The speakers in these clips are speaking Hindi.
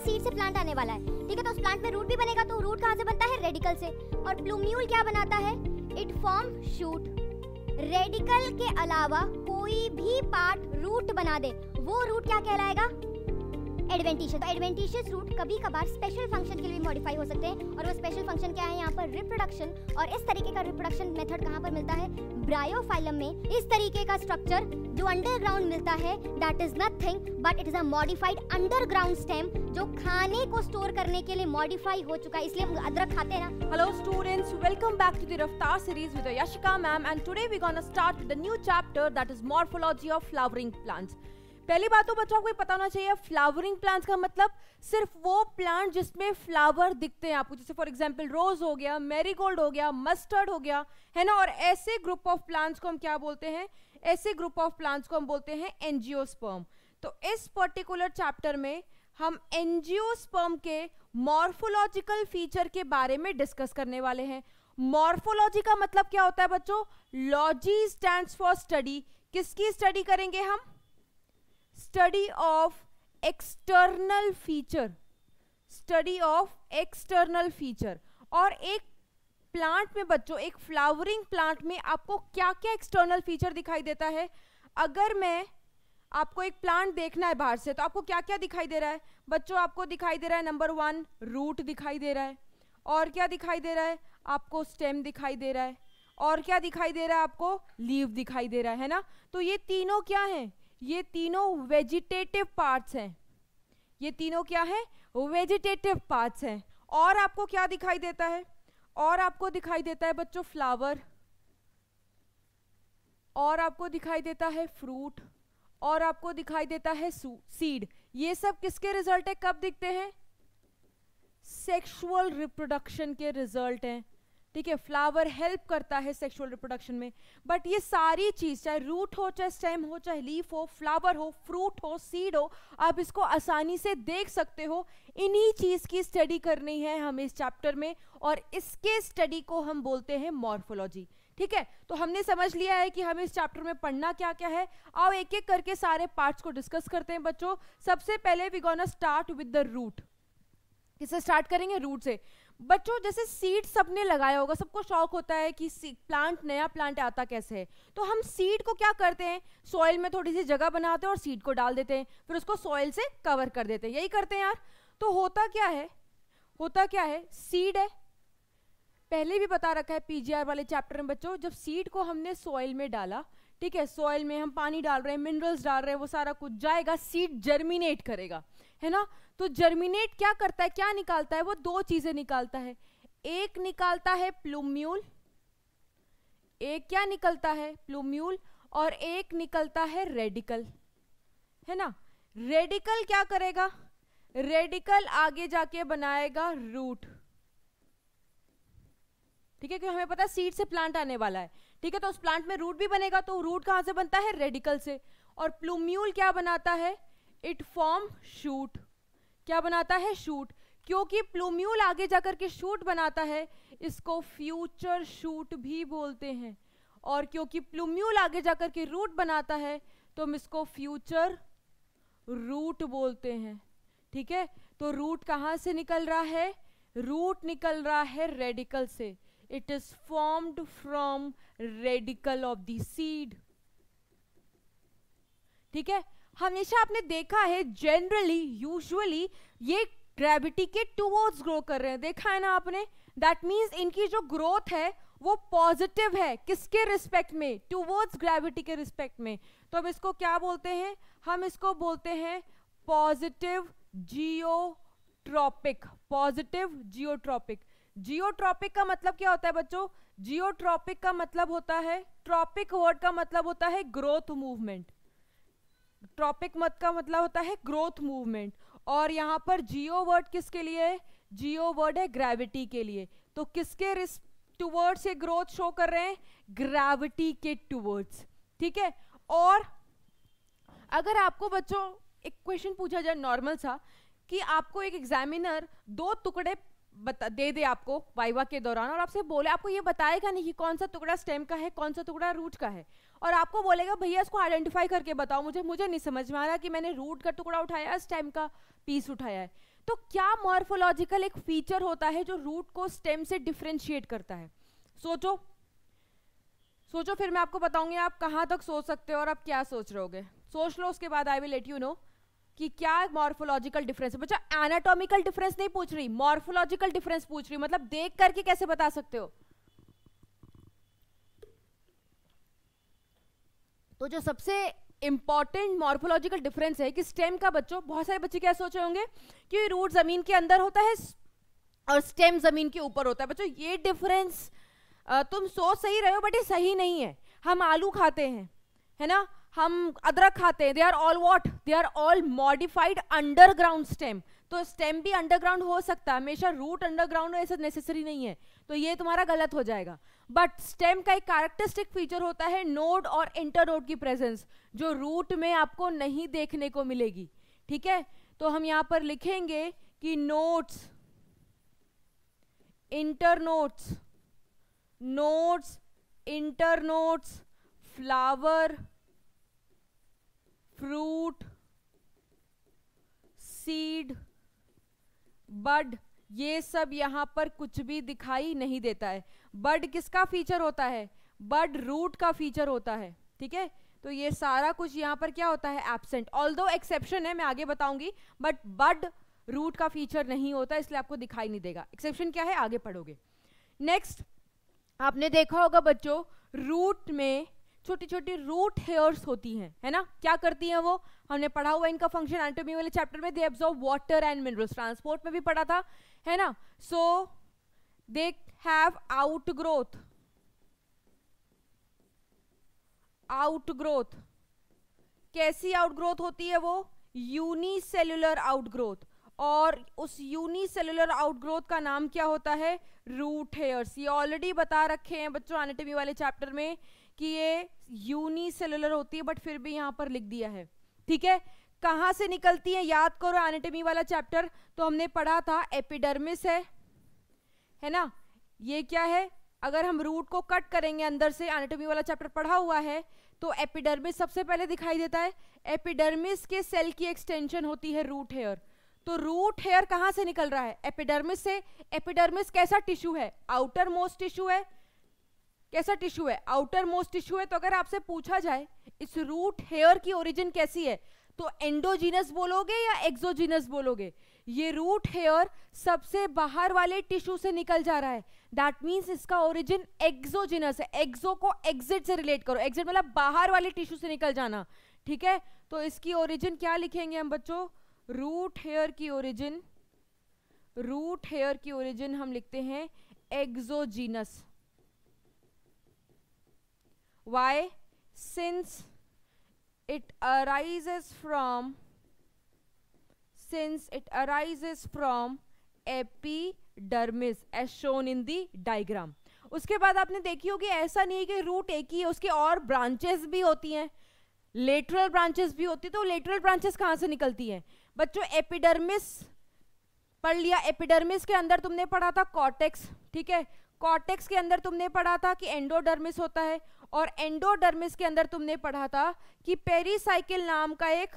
सीड से प्लांट आने वाला है ठीक है तो उस प्लांट में रूट भी बनेगा तो रूट कहाँ से बनता है रेडिकल से और प्लूम्यूल क्या बनाता है इट फॉर्म शूट रेडिकल के अलावा कोई भी पार्ट रूट बना दे वो रूट क्या कहलाएगा एडवेंटिशियस तो एडवेंटिशियस रूट कभी कभार स्पेशल फंक्शन के लिए भी मॉडिफाई हो सकते हैं और वो स्पेशल फंक्शन क्या है यहाँ पर रिप्रोडक्शन और इस तरीके का रिप्रोडक्शन मेथड कहाँ पर मिलता है ब्रायोफाइलम में इस तरीके का स्ट्रक्चर जो अंडरग्राउंड मिलता है that is nothing but it is a modified underground stem जो खाने को स्टोर करने के लिए मॉडिफाई हो चुका है इसलिए हम अदरक खाते हैं ना hello students welcome back to the Raftaar series with Yashika ma'am and today we gonna start with the new chapter that is morphology of flowering plants पहली बात तो बच्चों ये पता होना चाहिए फ्लावरिंग प्लांट्स का मतलब सिर्फ वो प्लांट जिसमें फ्लावर दिखते हैं आपको जैसे फॉर एग्जाम्पल रोज हो गया मैरीगोल्ड हो गया मस्टर्ड हो गया है ना और ऐसे ग्रुप ऑफ प्लांट्स को हम क्या बोलते हैं ऐसे ग्रुप ऑफ प्लांट्स को हम बोलते हैं एनजियोस्पर्म तो इस पर्टिकुलर चैप्टर में हम एनजियोस्पर्म के मॉर्फोलॉजिकल फीचर के बारे में डिस्कस करने वाले हैं मॉर्फोलॉजी का मतलब क्या होता है बच्चों लॉजी स्टैंड फॉर स्टडी किसकी स्टडी करेंगे हम study of external feature study of external feature और एक प्लांट में बच्चों एक फ्लावरिंग प्लांट में आपको क्या क्या एक्सटर्नल फीचर दिखाई देता है अगर मैं आपको एक प्लांट देखना है बाहर से तो आपको क्या क्या दिखाई दे रहा है बच्चों आपको दिखाई दे रहा है नंबर वन रूट दिखाई दे रहा है और क्या दिखाई दे रहा है आपको स्टेम दिखाई दे रहा है और क्या दिखाई दे रहा है आपको लीव दिखाई दे रहा है ना तो ये तीनों क्या हैं ये तीनों वेजिटेटिव पार्ट्स हैं ये तीनों क्या है वेजिटेटिव पार्ट्स हैं और आपको क्या दिखाई देता है और आपको दिखाई देता है बच्चों फ्लावर और आपको दिखाई देता है फ्रूट और आपको दिखाई देता है सीड ये सब किसके रिजल्ट है कब दिखते हैं सेक्सुअल रिप्रोडक्शन के रिजल्ट हैं ठीक है फ्लावर हेल्प करता है सेक्सुअल रिप्रोडक्शन में बट ये सारी चीज़ चाहे रूट हो चाहे स्टेम हो चाहे लीफ हो फ्लावर हो फ्रूट हो सीड हो आप इसको आसानी से देख सकते हो इन्हीं चीज़ की स्टडी करनी है हमें इस चैप्टर में और इसके स्टडी को हम बोलते हैं मॉर्फोलॉजी ठीक है तो हमने समझ लिया है कि हमें इस चैप्टर में पढ़ना क्या क्या है आओ एक एक करके सारे पार्ट्स को डिस्कस करते हैं बच्चों सबसे पहले we gonna start with the root किससे स्टार्ट करेंगे रूट से बच्चों जैसे सीड सबने लगाया होगा सबको शौक होता है कि प्लांट नया प्लांट आता कैसे है तो हम सीड को क्या करते हैं सॉइल में थोड़ी सी जगह बनाते हैं और सीड को डाल देते हैं फिर उसको सॉइल से कवर कर देते हैं यही करते हैं यार तो होता क्या है होता क्या है सीड है पहले भी बता रखा है पीजीआर वाले चैप्टर में बच्चों जब सीड को हमने सॉइल में डाला ठीक है सॉइल में हम पानी डाल रहे हैं मिनरल्स डाल रहे हैं वो सारा कुछ जाएगा सीड जर्मिनेट करेगा है ना तो जर्मिनेट क्या करता है क्या निकालता है वो दो चीजें निकालता है एक निकालता है प्लूम्यूल एक क्या निकलता है प्लूम्यूल और एक निकलता है रेडिकल है ना रेडिकल क्या करेगा रेडिकल आगे जाके बनाएगा रूट ठीक है क्योंकि हमें पता है सीड से प्लांट आने वाला है ठीक है तो उस प्लांट में रूट भी बनेगा तो रूट कहां से बनता है रेडिकल से और प्लूम्यूल क्या बनाता है इट फॉर्म शूट क्या बनाता है शूट क्योंकि प्लूम्यूल आगे जाकर के शूट बनाता है इसको फ्यूचर शूट भी बोलते हैं और क्योंकि प्लूम्यूल आगे जाकर के रूट बनाता है तो हम इसको फ्यूचर रूट बोलते हैं ठीक है तो रूट कहाँ से निकल रहा है रूट निकल रहा है रेडिकल से it is formed from radical of the seed ठीक है हमेशा आपने देखा है जनरली यूजुअली ये ग्रेविटी के टूवर्ड्स ग्रो कर रहे हैं देखा है ना आपने दैट मीन्स इनकी जो ग्रोथ है वो पॉजिटिव है किसके रिस्पेक्ट में टूवर्ड्स ग्रेविटी के रिस्पेक्ट में तो हम इसको क्या बोलते हैं हम इसको बोलते हैं positive geotropic positive geotropic geotropic का मतलब क्या होता है बच्चों जियोट्रॉपिक का मतलब होता है ट्रॉपिक वर्ड का मतलब होता है ग्रोथ मूवमेंट ट्रॉपिक मत का मतलब होता है ग्रोथ मूवमेंट और यहाँ पर जियो वर्ड किसके लिए है जियो वर्ड है ग्रेविटी के लिए तो किसके रिस टूवर्ड्स ये ग्रोथ शो कर रहे हैं ग्रेविटी के टूवर्ड्स ठीक है और अगर आपको बच्चों एक क्वेश्चन पूछा जाए नॉर्मल सा कि आपको एक एग्जामिनर दो टुकड़े बता दे दे आपको वाइवा के दौरान और आपसे बोले आपको ये बताएगा नहीं कि कौन सा टुकड़ा स्टेम का है कौन सा टुकड़ा रूट का है और आपको बोलेगा भैया इसको आइडेंटिफाई करके बताओ मुझे मुझे नहीं समझ में आ रहा कि मैंने रूट का टुकड़ा उठाया इस टाइम का पीस उठाया है तो क्या मॉर्फोलॉजिकल एक फीचर होता है जो रूट को स्टेम से डिफ्रेंशिएट करता है सोचो सोचो फिर मैं आपको बताऊंगी आप कहाँ तक सोच सकते हो और आप क्या सोच रहोगे सोच लो उसके बाद I will let you know कि क्या मॉर्फोलॉजिकल डिफरेंस है बच्चा एनाटॉमिकल डिफरेंस नहीं पूछ रही मॉर्फोलॉजिकल डिफरेंस पूछ रही मतलब देख करके कैसे बता सकते हो तो जो सबसे इंपॉर्टेंट मॉर्फोलॉजिकल डिफरेंस है कि स्टेम का बच्चों बहुत सारे बच्चे क्या सोच रहे होंगे कि रूट जमीन के अंदर होता है और स्टेम जमीन के ऊपर होता है बच्चों ये डिफरेंस तुम सोच सही रहे हो बट ये सही नहीं है हम आलू खाते हैं है ना हम अदरक खाते हैं they are all what they are all modified underground stem तो स्टेम भी अंडरग्राउंड हो सकता है हमेशा रूट अंडरग्राउंड ऐसा नेसेसरी नहीं है तो ये तुम्हारा गलत हो जाएगा बट स्टेम का एक कैरेक्टरिस्टिक फीचर होता है नोड और इंटर नोड की प्रेजेंस जो रूट में आपको नहीं देखने को मिलेगी ठीक है तो हम यहाँ पर लिखेंगे कि nodes internodes nodes internodes flower fruit seed bud ये सब यहाँ पर कुछ भी दिखाई नहीं देता है बड किसका फीचर होता है बड रूट का फीचर होता है ठीक है तो ये सारा कुछ यहाँ पर क्या होता है एबसेंट ऑल दो एक्सेप्शन है मैं आगे बताऊंगी बट बड रूट का फीचर नहीं होता इसलिए आपको दिखाई नहीं देगा एक्सेप्शन क्या है आगे पढ़ोगे नेक्स्ट आपने देखा होगा बच्चों रूट में छोटी छोटी रूट हेयर्स होती हैं है ना क्या करती हैं वो हमने पढ़ा हुआ इनका फंक्शन एंटोमी वाले चैप्टर में they absorb water and minerals transport में भी पढ़ा था है ना so they have outgrowth outgrowth कैसी आउट ग्रोथ होती है वो यूनिसेलुलर आउट ग्रोथ और उस यूनिसेलुलर ग्रोथ का नाम क्या होता है रूट हेयर्स ये ऑलरेडी बता रखे हैं बच्चों एनाटॉमी वाले चैप्टर में कि ये यूनिसेलुलर होती है बट फिर भी यहाँ पर लिख दिया है ठीक है कहाँ से निकलती है याद करो एनेटमी वाला चैप्टर तो हमने पढ़ा था एपिडर्मिस है है ना ये क्या है अगर हम रूट को कट करेंगे अंदर से एनेटमी वाला चैप्टर पढ़ा हुआ है तो एपिडर्मिस सबसे पहले दिखाई देता है एपिडर्मिस के सेल की एक्सटेंशन होती है रूट हेयर तो रूट हेयर कहाँ से निकल रहा है एपिडर्मिस से एपिडर्मिस कैसा टिश्यू है आउटर मोस्ट टिश्यू है कैसा टिश्यू है आउटर मोस्ट टिश्यू है तो अगर आपसे पूछा जाए इस रूट हेयर की ओरिजिन कैसी है तो एंडोजीनस बोलोगे या एक्सोजीनस बोलोगे ये रूट हेयर सबसे बाहर वाले टिश्यू से निकल जा रहा है दैट मीन्स इसका ओरिजिन एक्सोजीनस है एक्सो को एग्जिट से रिलेट करो एग्जिट मतलब बाहर वाले टिश्यू से निकल जाना ठीक है तो इसकी ओरिजिन क्या लिखेंगे हम बच्चों रूट हेयर की ओरिजिन रूट हेयर की ओरिजिन हम लिखते हैं exogenous why since it arises from since it arises from epidermis as shown in the diagram उसके बाद आपने देखी होगी ऐसा नहीं है कि रूट एक ही है उसके और ब्रांचेस भी होती हैं लेटरल ब्रांचेस भी होती है तो लेटरल ब्रांचेस कहाँ से निकलती हैं बच्चों एपिडर्मिस पढ़ लिया एपिडर्मिस के अंदर तुमने पढ़ा था कॉटेक्स ठीक है कॉर्टेक्स के अंदर तुमने पढ़ा था कि एंडोडर्मिस होता है और एंडोडर्मिस के अंदर तुमने पढ़ा था कि पेरीसाइकिल नाम का एक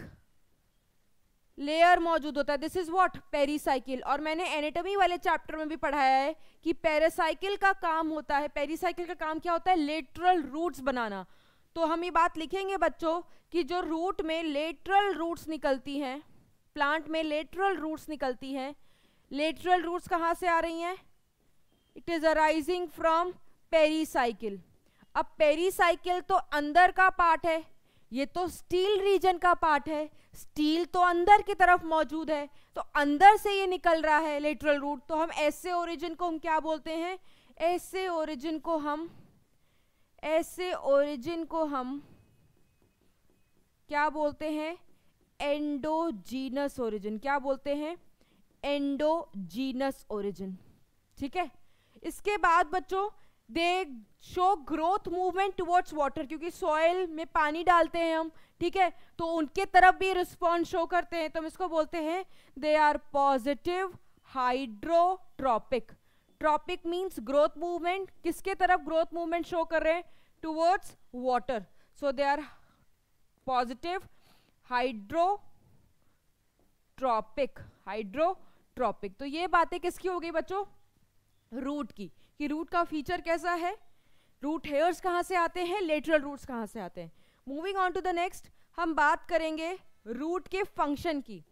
लेयर मौजूद होता है दिस इज व्हाट पेरीसाइकिल और मैंने एनेटमी वाले चैप्टर में भी पढ़ाया है कि पेरासाइकिल का काम होता है पेरीसाइकिल का काम क्या होता है लेटरल रूट्स बनाना तो हम ये बात लिखेंगे बच्चों कि जो रूट में लेटरल रूट्स निकलती हैं प्लांट में लेटरल रूट्स निकलती हैं लेटरल रूट्स कहाँ से आ रही हैं it is arising from pericycle अब पेरीसाइकिल तो अंदर का पार्ट है ये तो स्टील रीजन का पार्ट है स्टील तो अंदर की तरफ मौजूद है तो अंदर से ये निकल रहा है लेटरल रूट तो हम ऐसे ओरिजिन को हम क्या बोलते हैं ऐसे ओरिजिन को हम ऐसे ओरिजिन को हम क्या बोलते हैं एंडोजीनस ओरिजिन क्या बोलते हैं एंडोजीनस ओरिजिन ठीक है इसके बाद बच्चों they show growth movement towards water क्योंकि सॉयल में पानी डालते हैं हम ठीक है तो उनके तरफ भी रिस्पॉन्स शो करते हैं तो हम इसको बोलते हैं they are positive hydrotropic tropic means growth movement किसके तरफ ग्रोथ मूवमेंट शो कर रहे हैं towards water so they are positive hydrotropic hydrotropic तो ये बातें किसकी हो गई बच्चों रूट की कि रूट का फीचर कैसा है रूट हेयर्स कहाँ से आते हैं लेटरल रूट्स कहाँ से आते हैं moving on to the next हम बात करेंगे रूट के फंक्शन की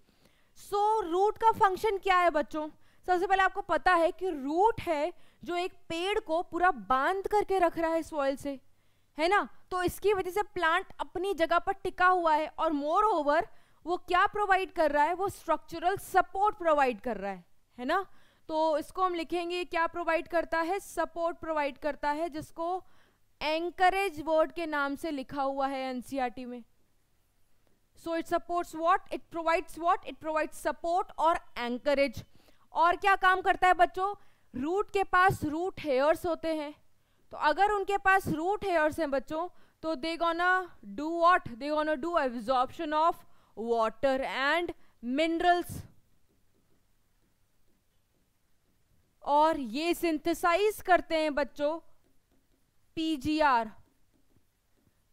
सो so, रूट का फंक्शन क्या है बच्चों सबसे पहले आपको पता है कि रूट है जो एक पेड़ को पूरा बांध करके रख रहा है सॉइल से है ना तो इसकी वजह से प्लांट अपनी जगह पर टिका हुआ है और मोर ओवर वो क्या प्रोवाइड कर रहा है वो स्ट्रक्चरल सपोर्ट प्रोवाइड कर रहा है है ना तो इसको हम लिखेंगे क्या प्रोवाइड करता है सपोर्ट प्रोवाइड करता है जिसको एंकरेज वर्ड के नाम से लिखा हुआ है एनसीईआरटी e में so it supports what it provides what it provides support और एंकरेज और क्या काम करता है बच्चों रूट के पास रूट हेयर्स होते हैं तो अगर उनके पास रूट हेयर्स हैं बच्चों तो they gonna do what they gonna do absorption of water and minerals और ये सिंथेसाइज करते हैं बच्चों पीजीआर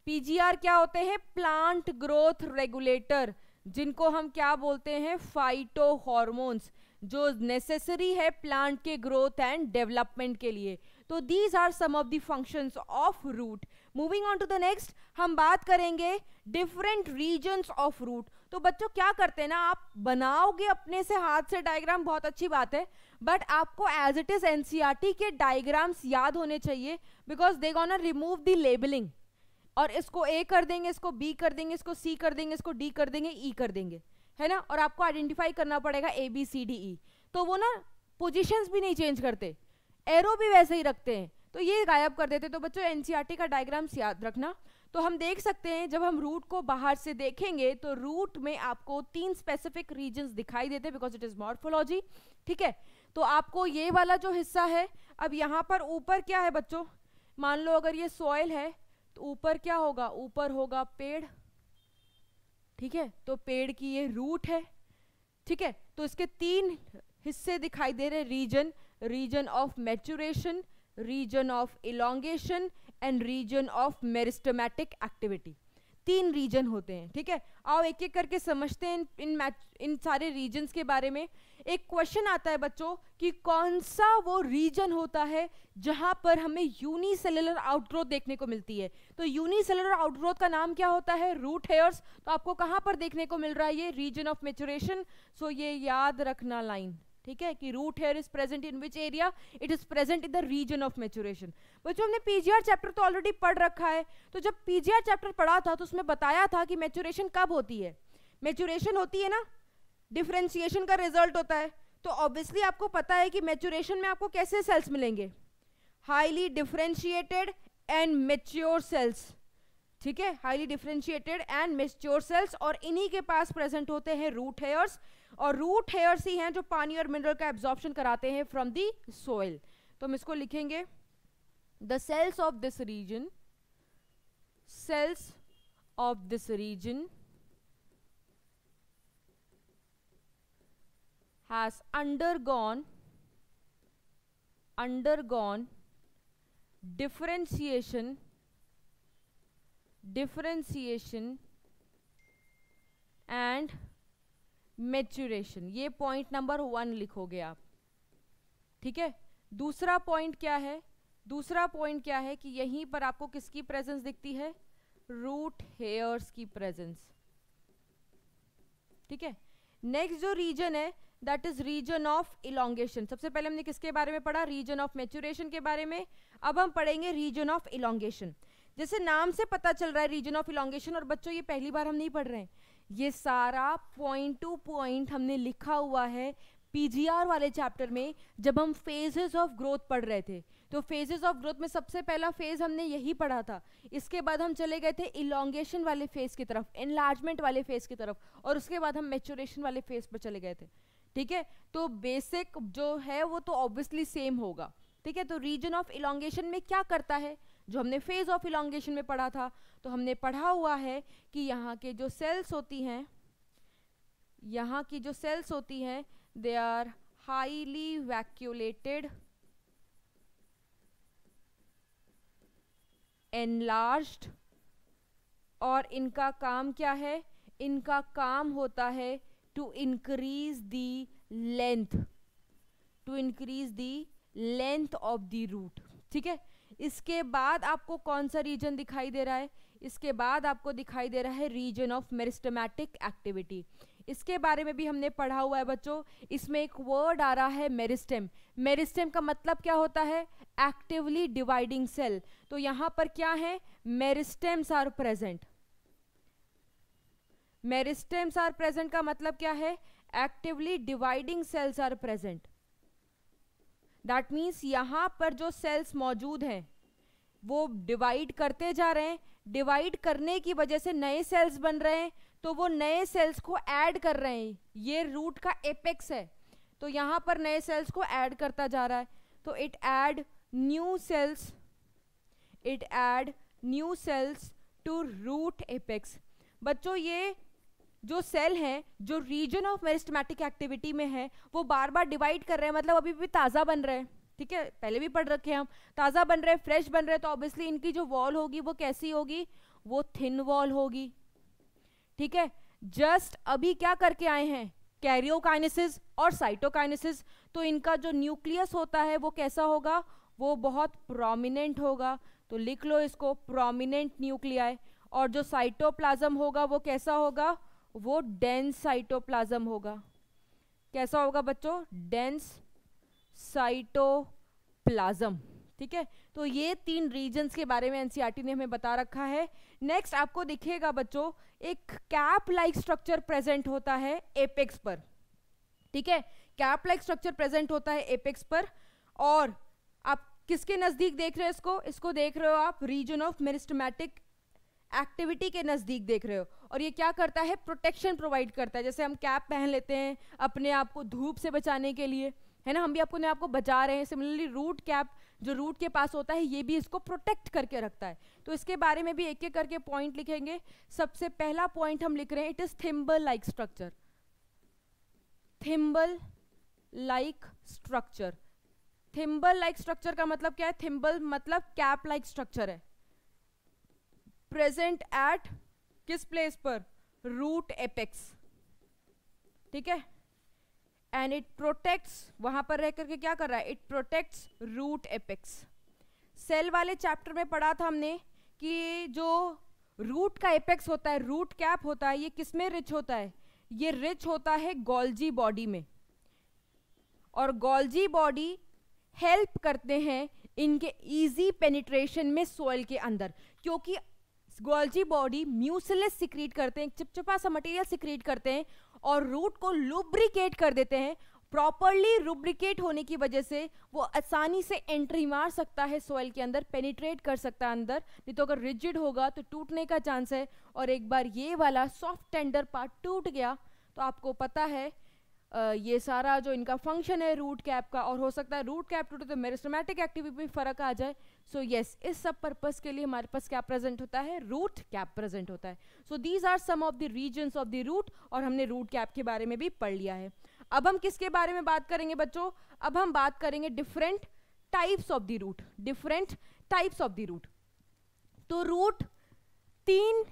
पीजीआर क्या होते हैं प्लांट ग्रोथ रेगुलेटर जिनको हम क्या बोलते हैं फाइटो हॉर्मोन्स जो नेसेसरी है प्लांट के ग्रोथ एंड डेवलपमेंट के लिए तो these are some of the functions of root moving on to the next हम बात करेंगे डिफरेंट रीजन्स ऑफ रूट तो बच्चों क्या करते हैं ना आप बनाओगे अपने से हाथ से डायग्राम बहुत अच्छी बात है बट आपको एज इट इज एनसीईआरटी के डायग्राम्स याद होने चाहिए because they gonna remove the labeling और इसको ए कर देंगे इसको बी कर देंगे इसको सी कर देंगे इसको डी कर देंगे ई e कर देंगे है ना और आपको आइडेंटिफाई करना पड़ेगा A B C D E तो वो ना पोजिशंस भी नहीं चेंज करते एरो भी वैसे ही रखते हैं तो ये गायब कर देते तो बच्चों एनसीआरटी e का डायग्राम्स याद रखना तो हम देख सकते हैं जब हम रूट को बाहर से देखेंगे तो रूट में आपको तीन स्पेसिफिक रीजन दिखाई देते हैं बिकॉज इट इज मॉर्फोलॉजी ठीक है तो आपको ये वाला जो हिस्सा है अब यहाँ पर ऊपर क्या है बच्चों मान लो अगर ये सॉयल है तो ऊपर क्या होगा ऊपर होगा पेड़ ठीक है तो पेड़ की ये रूट है ठीक है तो इसके तीन हिस्से दिखाई दे रहे region region of maturation region of elongation and region of meristematic activity तीन रीजन होते हैं ठीक है आओ एक एक करके समझते हैं इन इन, इन सारे रीजन्स के बारे में एक क्वेश्चन आता है बच्चों कि कौन सा वो रीजन होता है जहां पर हमें यूनिसेलुलर आउटग्रोथ देखने को मिलती है तो यूनिसेलुलर आउटग्रोथ का नाम क्या होता है रूट हेयर्स तो आपको कहां पर देखने को मिल रहा है ये रीजन ऑफ मेचुरेशन सो ये याद रखना लाइन ठीक है कि root hair is present in which area it is present in the region of maturation बच्चों हमने पीजीआर चैप्टर तो ऑलरेडी पढ़ रखा है तो जब पीजीआर चैप्टर पढ़ा था तो उसमें बताया था कि मेचुरेशन कब होती है मेचुरेशन होती है ना डिफ्रेंसिएशन का रिजल्ट होता है तो ऑब्वियसली आपको पता है कि मेचुरेशन में आपको कैसे सेल्स मिलेंगे highly differentiated and mature cells ठीक है highly differentiated and mature cells और इन्हीं के पास प्रेजेंट होते हैं रूट हेयर्स और रूट हेयर्स ही हैं जो पानी और मिनरल का एब्जॉर्बन कराते हैं फ्रॉम दी सोइल तो हम इसको लिखेंगे the cells of this region cells of this region has undergone undergone differentiation differentiation and maturation ये पॉइंट नंबर वन लिखोगे आप ठीक है दूसरा पॉइंट क्या है दूसरा पॉइंट क्या है कि यहीं पर आपको किसकी प्रेजेंस दिखती है रूट हेयर्स की प्रेजेंस ठीक है नेक्स्ट जो रीजन है that is region of elongation सबसे पहले हमने किसके बारे में पढ़ा रीजन ऑफ मेच्यूरेशन के बारे में अब हम पढ़ेंगे रीजन ऑफ इलोंगेशन जैसे नाम से पता चल रहा है रीजन ऑफ इलोंगेशन और बच्चों ये पहली बार हम नहीं पढ़ रहे हैं ये सारा पॉइंट टू पॉइंट हमने लिखा हुआ है पीजीआर वाले चैप्टर में जब हम फेजेस ऑफ ग्रोथ पढ़ रहे थे तो फेजेस ऑफ ग्रोथ में सबसे पहला फेज हमने यही पढ़ा था इसके बाद हम चले गए थे इलांगेशन वाले फेज की तरफ एनलार्जमेंट वाले फेज की तरफ और उसके बाद हम मेचोरेशन वाले फेज पर चले गए थे ठीक है तो बेसिक जो है वो तो ऑब्वियसली सेम होगा ठीक है तो रीजन ऑफ इलांगेशन में क्या करता है जो हमने फेज़ ऑफ इलांगेशन में पढ़ा था तो हमने पढ़ा हुआ है कि यहाँ के जो सेल्स होती हैं यहाँ की जो सेल्स होती हैं they are highly vacuolated enlarge और इनका काम क्या है इनका काम होता है to increase the length to increase the length of the root ठीक है इसके बाद आपको कौन सा रीजन दिखाई दे रहा है इसके बाद आपको दिखाई दे रहा है रीजन ऑफ मेरिस्टमैटिक एक्टिविटी इसके बारे में भी हमने पढ़ा हुआ है बच्चों इसमें एक वर्ड आ रहा है मेरिस्टेम मेरिस्टेम का मतलब क्या होता है एक्टिवली डिवाइडिंग सेल तो यहां पर क्या है meristems are present meristems are present का मतलब क्या है actively dividing cells are present that means यहाँ पर जो सेल्स मौजूद हैं वो डिवाइड करते जा रहे हैं डिवाइड करने की वजह से नए सेल्स बन रहे हैं तो वो नए सेल्स को ऐड कर रहे हैं ये रूट का एपेक्स है तो यहाँ पर नए सेल्स को ऐड करता जा रहा है तो it add new cells it add new cells to root apex बच्चों ये जो सेल हैं जो रीजन ऑफ मेरिस्टमेटिक एक्टिविटी में है वो बार बार डिवाइड कर रहे हैं मतलब अभी भी ताज़ा बन रहे हैं ठीक है पहले भी पढ़ रखे हैं हम ताज़ा बन रहे हैं फ्रेश बन रहे हैं तो ऑब्वियसली इनकी जो वॉल होगी वो कैसी होगी वो थिन वॉल होगी ठीक है जस्ट अभी क्या करके आए हैं कैरियोकाइनेसिस और साइटोकाइनेसिस तो इनका जो न्यूक्लियस होता है वो कैसा होगा वो बहुत प्रोमिनेंट होगा तो लिख लो इसको प्रोमिनेंट न्यूक्लियाई और जो साइटोप्लाज्म होगा वो कैसा होगा वो डेंस साइटोप्लाज्म होगा कैसा होगा बच्चों डेंस साइटोप्लाज्म ठीक है तो ये तीन रीजन्स के बारे में एनसीईआरटी e ने हमें बता रखा है नेक्स्ट आपको दिखेगा बच्चों एक कैप लाइक स्ट्रक्चर प्रेजेंट होता है एपेक्स पर ठीक है कैप लाइक स्ट्रक्चर प्रेजेंट होता है एपेक्स पर और आप किसके नज़दीक देख रहे हो इसको इसको देख रहे हो आप रीजन ऑफ मेरिस्टमैटिक एक्टिविटी के नज़दीक देख रहे हो और ये क्या करता है प्रोटेक्शन प्रोवाइड करता है जैसे हम कैप पहन लेते हैं अपने आप को धूप से बचाने के लिए है ना हम भी अपने आप को बचा रहे हैं सिमिलरली रूट कैप जो रूट के पास होता है ये भी इसको प्रोटेक्ट करके रखता है तो इसके बारे में भी एक एक करके पॉइंट लिखेंगे सबसे पहला पॉइंट हम लिख रहे हैं it is thimble like structure thimble like structure thimble like structure का मतलब क्या है थिम्बल मतलब कैप लाइक स्ट्रक्चर है प्रेजेंट एट किस प्लेस पर रूट एपेक्स ठीक है एंड इट प्रोटेक्ट्स वहां पर रह करके क्या कर रहा है it protects root apex cell वाले चैप्टर में पढ़ा था हमने कि जो रूट का एपेक्स होता है रूट कैप होता है ये किस में रिच होता है ये रिच होता है गोल्जी बॉडी में और गोल्जी बॉडी हेल्प करते हैं इनके इजी पेनिट्रेशन में सोयल के अंदर क्योंकि गोल्जी बॉडी म्यूसलेस सिक्रीट करते हैं चिपचिपा सा मटेरियल सिक्रीट करते हैं और रूट को लुब्रिकेट कर देते हैं प्रॉपरली रुब्रिकेट होने की वजह से वो आसानी से एंट्री मार सकता है सॉइल के अंदर पेनिट्रेट कर सकता है अंदर नहीं तो अगर रिजिड होगा तो टूटने का चांस है और एक बार ये वाला सॉफ्ट टेंडर पार्ट टूट गया तो आपको पता है ये सारा जो इनका फंक्शन है रूट कैप का और हो सकता है रूट कैप टूटे तो मेरिस्टोमेटिक एक्टिविटी में फ़र्क आ जाए सो यस इस सब पर्पस के लिए हमारे पास क्या प्रेजेंट होता है रूट कैप प्रेजेंट होता है so these are some of the region of the root और हमने रूट कैप के बारे में भी पढ़ लिया है अब हम किसके बारे में बात करेंगे बच्चों अब हम बात करेंगे different types of the root different types of the root तो रूट तीन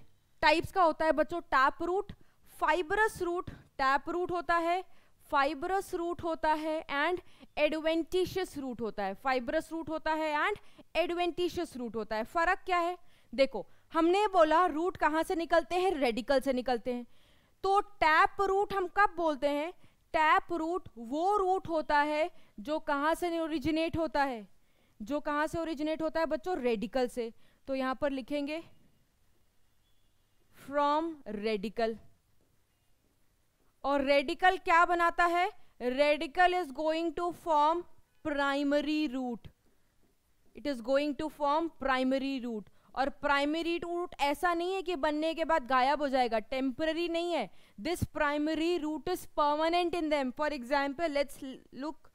टाइप्स का होता है बच्चों tap root fibrous root tap root होता है फाइबरस रूट होता है एंड एडवेंटिशियस रूट होता है फाइबरस रूट होता है एंड एडवेंटिशियस रूट होता है फर्क क्या है देखो हमने बोला रूट कहाँ से निकलते हैं रेडिकल से निकलते हैं तो टैप रूट हम कब बोलते हैं टैप रूट वो रूट होता है जो कहाँ से ओरिजिनेट होता है जो कहाँ से ओरिजिनेट होता है बच्चों रेडिकल से तो यहाँ पर लिखेंगे फ्रॉम रेडिकल और रेडिकल क्या बनाता है radical is going to form primary root it is going to form primary root और प्राइमरी रूट ऐसा नहीं है कि बनने के बाद गायब हो जाएगा टेम्पररी नहीं है this primary root is permanent in them for example let's look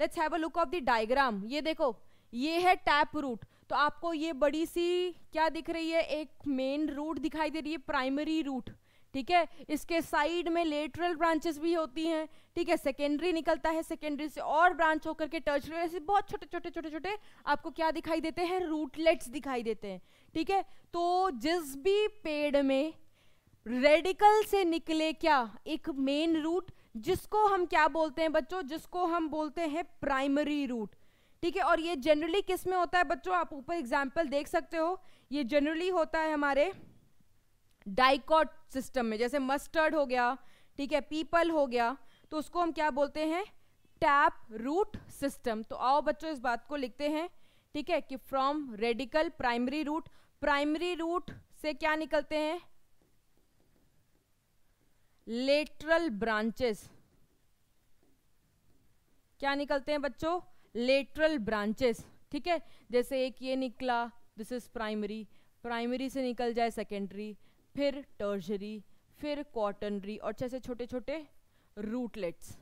let's have a look of the diagram ये देखो ये है टैप रूट तो आपको ये बड़ी सी क्या दिख रही है एक मेन रूट दिखाई दे रही है प्राइमरी रूट ठीक है इसके साइड में लेटरल ब्रांचेस भी होती हैं ठीक है सेकेंडरी निकलता है सेकेंडरी से और ब्रांच होकर के टर्चरी ऐसे बहुत छोटे छोटे छोटे छोटे आपको क्या दिखाई देते हैं रूटलेट्स दिखाई देते हैं ठीक है तो जिस भी पेड़ में रेडिकल से निकले क्या एक मेन रूट जिसको हम क्या बोलते हैं बच्चों जिसको हम बोलते हैं प्राइमरी रूट ठीक है और ये जनरली किस में होता है बच्चों आप ऊपर एग्जाम्पल देख सकते हो ये जनरली होता है हमारे डाइकॉट सिस्टम में जैसे मस्टर्ड हो गया ठीक है पीपल हो गया तो उसको हम क्या बोलते हैं टैप रूट सिस्टम तो आओ बच्चों इस बात को लिखते हैं ठीक है कि from radical primary root primary root से क्या निकलते हैं लेटरल ब्रांचेस क्या निकलते हैं बच्चों लेटरल ब्रांचेस ठीक है जैसे एक ये निकला दिस इज प्राइमरी प्राइमरी से निकल जाए सेकेंडरी फिर टर्जरी फिर कॉटनरी और जैसे छोटे छोटे रूटलेट्स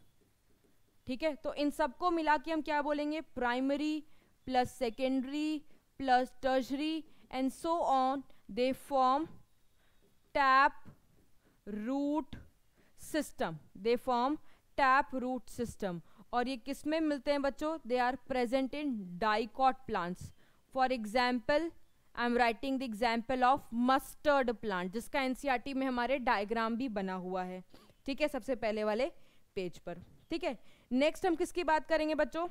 ठीक है तो इन सबको मिला के हम क्या बोलेंगे primary plus secondary plus tertiary and so on they form tap root system they form tap root system और ये किस में मिलते हैं बच्चों they are present in dicot plants for example I am writing the example of mustard plant जिसका एनसीईआरटी e में हमारे डायग्राम भी बना हुआ है ठीक है सबसे पहले वाले पेज पर ठीक है नेक्स्ट हम किसकी बात करेंगे बच्चों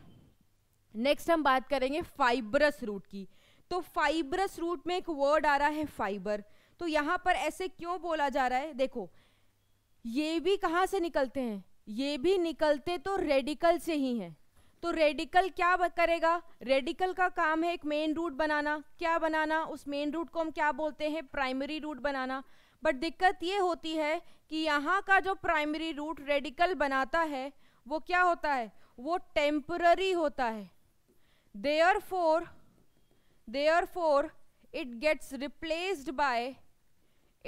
नेक्स्ट हम बात करेंगे फाइब्रस रूट की तो फाइबरस रूट में एक वर्ड आ रहा है फाइबर तो यहाँ पर ऐसे क्यों बोला जा रहा है देखो ये भी कहाँ से निकलते हैं ये भी निकलते तो रेडिकल से ही हैं तो रेडिकल क्या करेगा रेडिकल का काम है एक मेन रूट बनाना क्या बनाना उस मेन रूट को हम क्या बोलते हैं प्राइमरी रूट बनाना बट दिक्कत ये होती है कि यहाँ का जो प्राइमरी रूट रेडिकल बनाता है वो क्या होता है वो टेम्पररी होता है therefore therefore it gets replaced by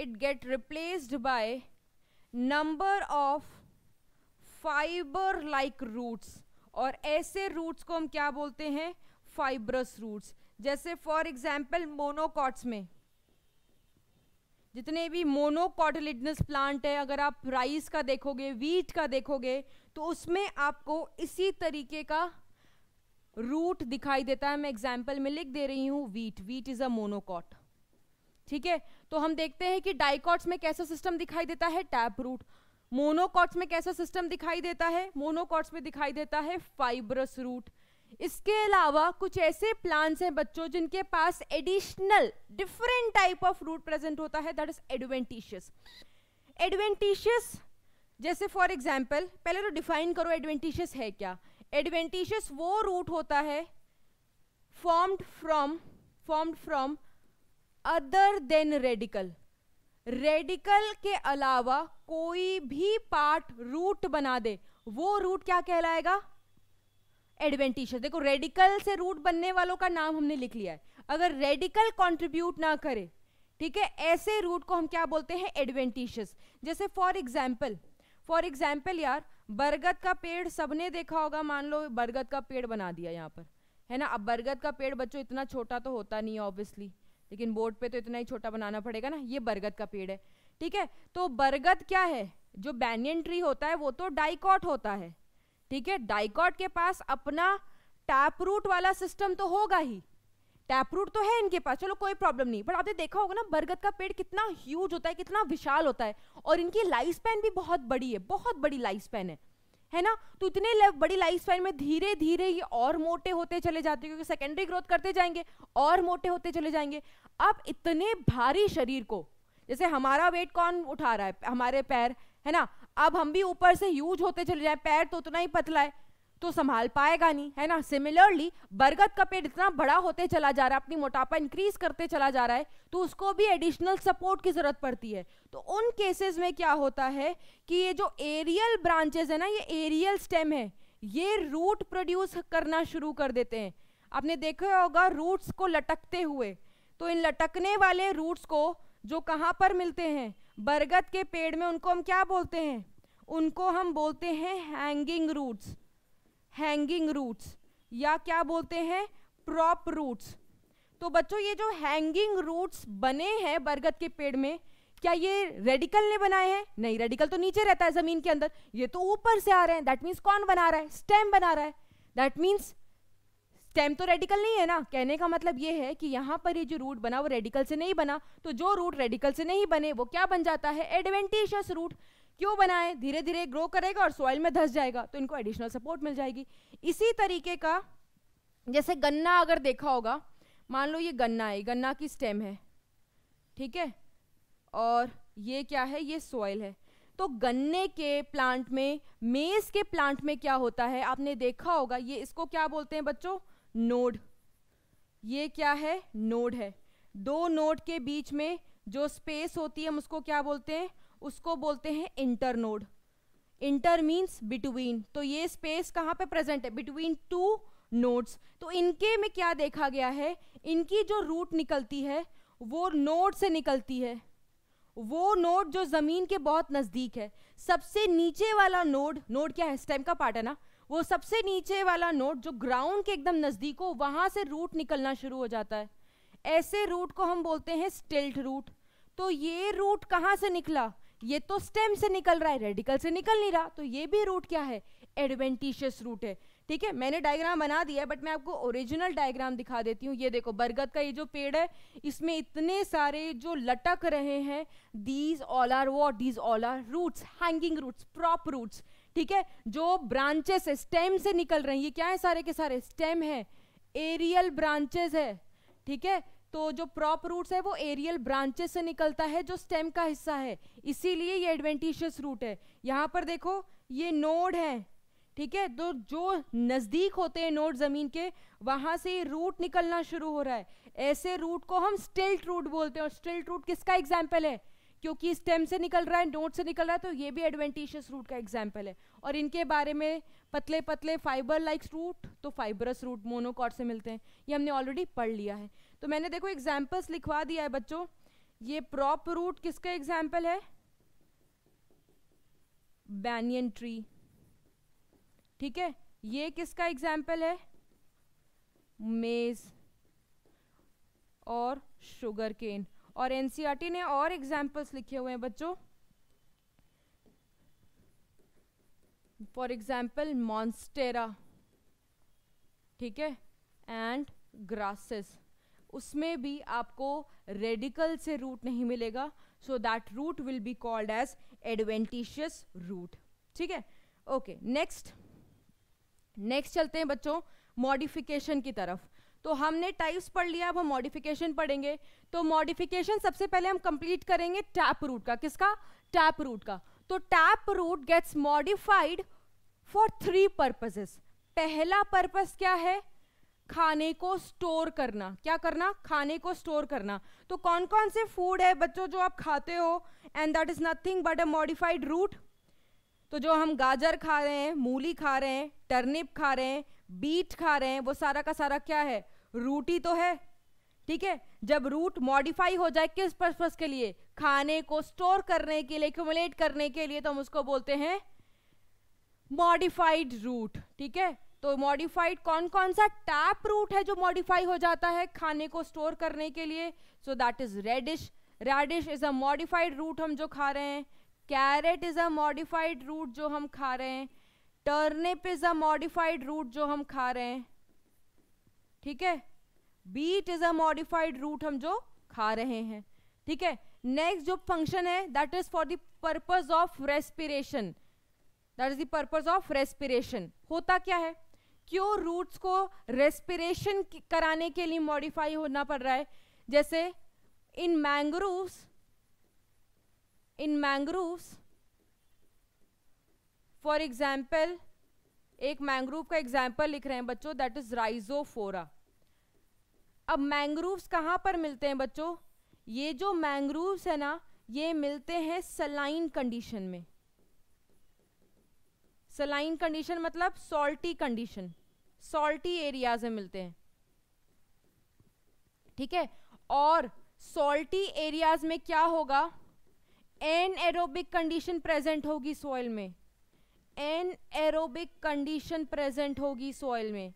it get replaced by number of fiber like roots और ऐसे रूट्स को हम क्या बोलते हैं फाइब्रस रूट्स जैसे फॉर एग्जाम्पल मोनोकॉट्स में जितने भी मोनोकॉटलिडनस प्लांट है अगर आप राइस का देखोगे वीट का देखोगे तो उसमें आपको इसी तरीके का रूट दिखाई देता है मैं एग्जाम्पल में लिख दे रही हूँ wheat wheat is a monocot ठीक है तो हम देखते हैं कि डाइकॉट्स में कैसा सिस्टम दिखाई देता है टैप रूट मोनोकॉट्स में कैसा सिस्टम दिखाई देता है मोनोकॉट्स में दिखाई देता है फाइब्रस रूट इसके अलावा कुछ ऐसे प्लांट्स हैं बच्चों जिनके पास additional different type of root present होता है दैट इज एडवेंटिशियस एडवेंटिशियस जैसे फॉर एग्जाम्पल पहले तो डिफाइन करो एडवेंटिशियस है क्या एडवेंटिशियस वो रूट होता है formed from formed from other than radical radical के अलावा कोई भी पार्ट रूट बना दे वो रूट क्या कहलाएगा एडवेंटिशियस देखो रेडिकल से रूट बनने वालों का नाम हमने लिख लिया है अगर रेडिकल कंट्रीब्यूट ना करे ठीक है ऐसे रूट को हम क्या बोलते हैं एडवेंटिशियस जैसे फॉर एग्जाम्पल फॉर एग्जाम्पल यार बरगद का पेड़ सबने देखा होगा मान लो बरगद का पेड़ बना दिया यहाँ पर है ना अब बरगद का पेड़ बच्चों इतना छोटा तो होता नहीं है ऑब्वियसली लेकिन बोर्ड पे तो इतना ही छोटा बनाना पड़ेगा ना ये बरगद का पेड़ है ठीक है तो बरगद क्या है जो बैनियन ट्री होता है वो तो डाइकॉट होता है ठीक है डाइकॉट के पास अपना टैप रूट वाला सिस्टम तो होगा ही टैप रूट तो है इनके पास चलो कोई प्रॉब्लम नहीं बट आपने देखा होगा ना बरगद का पेड़ कितना ह्यूज होता है कितना विशाल होता है और इनकी लाइफ स्पैन भी बहुत बड़ी है बहुत बड़ी लाइफ स्पैन है है ना तो इतने बड़ी लाइफ स्पाइन में धीरे धीरे ये और मोटे होते चले जाते क्योंकि सेकेंडरी ग्रोथ करते जाएंगे और मोटे होते चले जाएंगे अब इतने भारी शरीर को जैसे हमारा वेट कौन उठा रहा है हमारे पैर है ना अब हम भी ऊपर से यूज होते चले जाए पैर तो उतना ही पतला है तो संभाल पाएगा नहीं है ना सिमिलरली बरगद का पेड़ इतना बड़ा होते चला जा रहा है अपनी मोटापा इंक्रीज करते चला जा रहा है तो उसको भी एडिशनल सपोर्ट की ज़रूरत पड़ती है तो उन केसेस में क्या होता है कि ये जो एरियल ब्रांचेज है ना ये एरियल स्टेम है ये रूट प्रोड्यूस करना शुरू कर देते हैं आपने देखा होगा रूट्स को लटकते हुए तो इन लटकने वाले रूट्स को जो कहाँ पर मिलते हैं बरगद के पेड़ में उनको हम क्या बोलते हैं उनको हम बोलते हैं हैंगिंग रूट्स हैंगिंग रूट्स या क्या बोलते हैं प्रॉप रूट्स तो बच्चों ये जो हैंगिंग रूट्स बने हैं बरगद के पेड़ में क्या ये रेडिकल ने बनाए हैं नहीं रेडिकल तो नीचे रहता है ज़मीन के अंदर ये तो ऊपर से आ रहे हैं दैट मीन्स कौन बना रहा है स्टेम बना रहा है दैट मीन्स स्टेम तो रेडिकल नहीं है ना कहने का मतलब ये है कि यहाँ पर ये जो रूट बना वो रेडिकल से नहीं बना तो जो रूट रेडिकल से नहीं बने वो क्या बन जाता है एडवेंटिशियस रूट क्यों बनाए धीरे धीरे ग्रो करेगा और सॉइल में धस जाएगा तो इनको एडिशनल सपोर्ट मिल जाएगी इसी तरीके का जैसे गन्ना अगर देखा होगा मान लो ये गन्ना है गन्ना की स्टेम है ठीक है और ये क्या है ये सॉइल है तो गन्ने के प्लांट में मेज के प्लांट में क्या होता है आपने देखा होगा ये इसको क्या बोलते हैं बच्चों नोड ये क्या है नोड है दो नोड के बीच में जो स्पेस होती है हम उसको क्या बोलते हैं उसको बोलते हैं internode inter means between तो ये स्पेस कहाँ पे प्रेजेंट है बिटवीन टू नोड्स तो इनके में क्या देखा गया है इनकी जो रूट निकलती है वो नोड से निकलती है वो नोड जो ज़मीन के बहुत नज़दीक है सबसे नीचे वाला नोड नोड क्या है इस टाइम का पार्ट है ना वो सबसे नीचे वाला नोड जो ग्राउंड के एकदम नज़दीक हो वहाँ से रूट निकलना शुरू हो जाता है ऐसे रूट को हम बोलते हैं स्टिल्ट रूट तो ये रूट कहाँ से निकला ये तो स्टेम से निकल रहा है रेडिकल से निकल नहीं रहा तो ये भी रूट क्या है एडवेंटिशियस रूट है ठीक है मैंने डायग्राम बना दिया है बट मैं आपको ओरिजिनल डायग्राम दिखा देती हूँ ये देखो बरगद का ये जो पेड़ है इसमें इतने सारे जो लटक रहे हैं these all are what these all are roots hanging roots prop roots ठीक है जो ब्रांचेस है स्टेम से निकल रहे हैं ये क्या है सारे के सारे स्टेम है एरियल ब्रांचेस है ठीक है तो जो प्रॉप रूट्स है वो एरियल ब्रांचेस से निकलता है जो स्टेम का हिस्सा है इसीलिए ये एडवेंटिशियस रूट है यहाँ पर देखो ये नोड है ठीक है तो जो नज़दीक होते हैं नोड ज़मीन के वहाँ से रूट निकलना शुरू हो रहा है ऐसे रूट को हम स्टिल्ट रूट बोलते हैं और स्टिल्ट रूट किसका एग्जाम्पल है क्योंकि स्टेम से निकल रहा है नोट से निकल रहा है तो ये भी एडवेंटिशियस रूट का एग्जाम्पल है और इनके बारे में पतले पतले फाइबर लाइक रूट तो फाइबरस रूट मोनोकॉट से मिलते हैं ये हमने ऑलरेडी पढ़ लिया है तो मैंने देखो एग्जाम्पल्स लिखवा दिया है बच्चों ये प्रॉप रूट किसका एग्जाम्पल है बैनियन ट्री ठीक है ये किसका एग्जाम्पल है मेज़ और शुगर केन और एन e ने और एग्जाम्पल्स लिखे हुए हैं बच्चों फॉर एग्जाम्पल मॉन्स्टेरा ठीक है एंड ग्रासेस उसमें भी आपको रेडिकल से रूट नहीं मिलेगा so that root will be called as adventitious root ठीक है ओके नेक्स्ट नेक्स्ट चलते हैं बच्चों मॉडिफिकेशन की तरफ तो हमने टाइप्स पढ़ लिया अब हम मॉडिफिकेशन पढ़ेंगे तो मॉडिफिकेशन सबसे पहले हम कंप्लीट करेंगे टैप रूट का किसका टैप रूट का तो tap root gets modified for three purposes पहला पर्पज क्या है खाने को स्टोर करना क्या करना खाने को स्टोर करना तो कौन कौन से फूड है बच्चों जो आप खाते हो and that is nothing but a modified root तो जो हम गाजर खा रहे हैं मूली खा रहे हैं टर्निप खा रहे हैं बीट खा रहे हैं वो सारा का सारा क्या है रूटी तो है ठीक है जब रूट मॉडिफाई हो जाए किस पर्पज के लिए खाने को स्टोर करने के लिए क्यूमुलेट करने के लिए तो हम उसको बोलते हैं मॉडिफाइड रूट ठीक है तो मॉडिफाइड कौन कौन सा टैप रूट है जो मॉडिफाई हो जाता है खाने को स्टोर करने के लिए so that is radish radish is a modified root हम जो खा रहे हैं carrot is a modified root जो हम खा रहे हैं turnip is a modified root जो हम खा रहे हैं ठीक है beet is a modified root हम जो खा रहे हैं ठीक है नेक्स्ट जो फंक्शन है that is for the of respiration that is the of respiration होता क्या है क्यों रूट्स को रेस्पिरेशन कराने के लिए मॉडिफाई होना पड़ रहा है जैसे in mangroves in mangroves for example एक मैंग्रोव का एग्जाम्पल लिख रहे हैं बच्चों दैट इज राइजोफोरा अब मैंग्रोव्स कहाँ पर मिलते हैं बच्चों ये जो मैंग्रोव्स है ना ये मिलते हैं सलाइन कंडीशन में सलाइन कंडीशन मतलब सॉल्टी कंडीशन सॉल्टी एरियाज में मिलते हैं ठीक है और सॉल्टी एरियाज में क्या होगा एन एरोबिक कंडीशन प्रेजेंट होगी सॉइल में एन एरोबिक कंडीशन प्रेजेंट होगी सॉइल में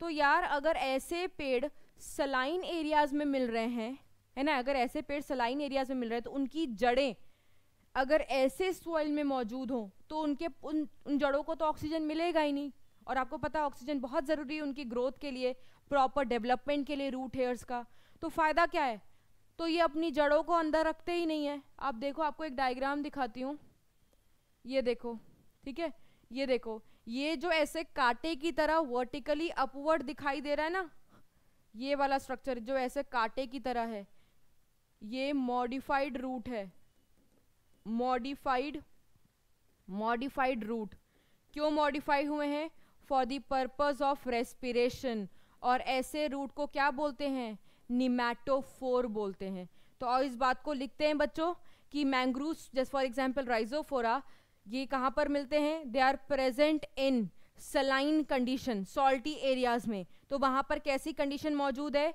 तो यार अगर ऐसे पेड़ सलाइन एरियाज में मिल रहे हैं है ना अगर ऐसे पेड़ सलाइन एरियाज में मिल रहे हैं तो उनकी जड़ें अगर ऐसे सॉइल में मौजूद हों तो उनके उन उन जड़ों को तो ऑक्सीजन मिलेगा ही नहीं और आपको पता है ऑक्सीजन बहुत ज़रूरी है उनकी ग्रोथ के लिए प्रॉपर डेवलपमेंट के लिए रूट हेयर्स का तो फ़ायदा क्या है तो ये अपनी जड़ों को अंदर रखते ही नहीं है आप देखो आपको एक डायग्राम दिखाती हूँ ये देखो ठीक है ये देखो ये जो ऐसे कांटे की तरह वर्टिकली अपवर्ड दिखाई दे रहा है ना ये वाला स्ट्रक्चर जो ऐसे कांटे की तरह है ये मॉडिफाइड रूट है मॉडिफाइड मॉडिफाइड रूट क्यों मॉडिफाई हुए हैं for the purpose of respiration और ऐसे रूट को क्या बोलते हैं निमेटोफोर बोलते हैं तो और इस बात को लिखते हैं बच्चों कि मैंग्रूव जैसे फॉर एग्जाम्पल राइजोफोरा ये कहाँ पर मिलते हैं they are present in saline condition salty areas में तो वहां पर कैसी कंडीशन मौजूद है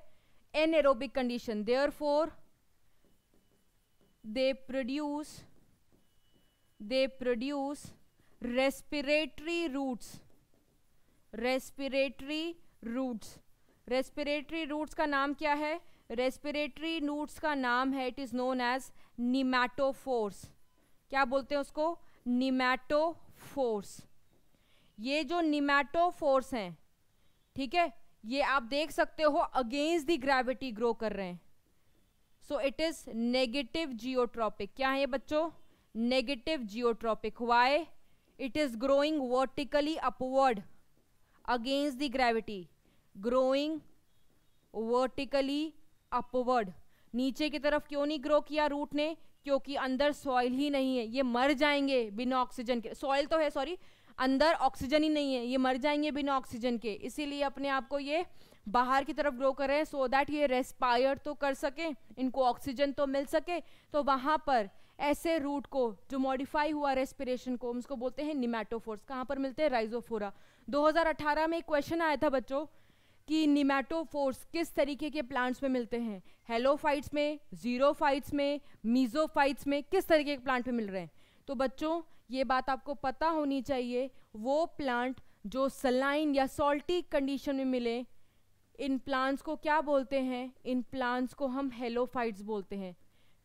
anaerobic condition are for they produce they produce respiratory roots respiratory roots respiratory roots का नाम क्या है रेस्पिरेटरी रूट्स का नाम है it is known as pneumatophores क्या बोलते हैं उसको निमैटो फोर्स ये जो फोर्स हैं ठीक है ये आप देख सकते हो अगेंस्ट दी ग्रेविटी ग्रो कर रहे हैं so it is negative geotropic क्या है ये बच्चों negative geotropic why it is growing vertically upward against the gravity growing vertically upward नीचे की तरफ क्यों नहीं ग्रो किया रूट ने क्योंकि अंदर सॉइल ही नहीं है ये मर जाएंगे बिना ऑक्सीजन के सॉइल तो है सॉरी अंदर ऑक्सीजन ही नहीं है ये मर जाएंगे बिना ऑक्सीजन के इसीलिए अपने आप को ये बाहर की तरफ ग्रो कर रहे हैं सो so दैट ये रेस्पायर तो कर सके इनको ऑक्सीजन तो मिल सके तो वहाँ पर ऐसे रूट को जो मॉडिफाई हुआ रेस्पिरेशन को हम उसको बोलते हैं निमेटोफोर्स कहाँ पर मिलते हैं राइजोफोरा 2018 में एक क्वेश्चन आया था बच्चों कि निमेटोफोर्स किस तरीके के प्लांट्स में मिलते हैं हेलोफाइट्स में जीरोफाइट्स में मीजोफाइट्स में किस तरीके के प्लांट में मिल रहे हैं तो बच्चों ये बात आपको पता होनी चाहिए वो प्लांट जो सलाइन या सॉल्टी कंडीशन में मिले इन प्लांट्स को क्या बोलते हैं इन प्लांट्स को हम हेलोफाइट्स बोलते हैं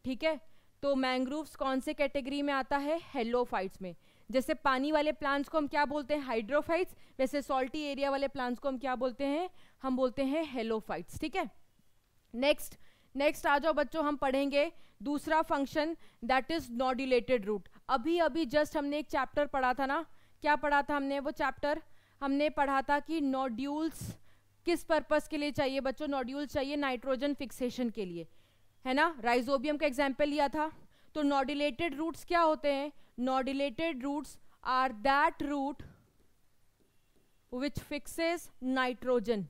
ठीक है तो मैंग्रोव्स कौन से कैटेगरी में आता है हेलोफाइट्स में जैसे पानी वाले प्लांट्स को हम क्या बोलते हैं हाइड्रोफाइट्स वैसे सॉल्टी एरिया वाले प्लांट्स को हम क्या बोलते हैं हम बोलते हैं हेलोफाइट्स ठीक है नेक्स्ट नेक्स्ट आ जाओ बच्चों हम पढ़ेंगे दूसरा function that is nodulated root अभी अभी जस्ट हमने एक चैप्टर पढ़ा था ना क्या पढ़ा था हमने वो चैप्टर हमने पढ़ा था कि नॉड्यूल्स किस पर्पज़ के लिए चाहिए बच्चों नॉड्यूल चाहिए नाइट्रोजन फिक्सेशन के लिए है ना राइजोबियम का एग्जाम्पल लिया था तो नॉडिलेटेड रूट्स क्या होते हैं nodulated roots are that root which fixes nitrogen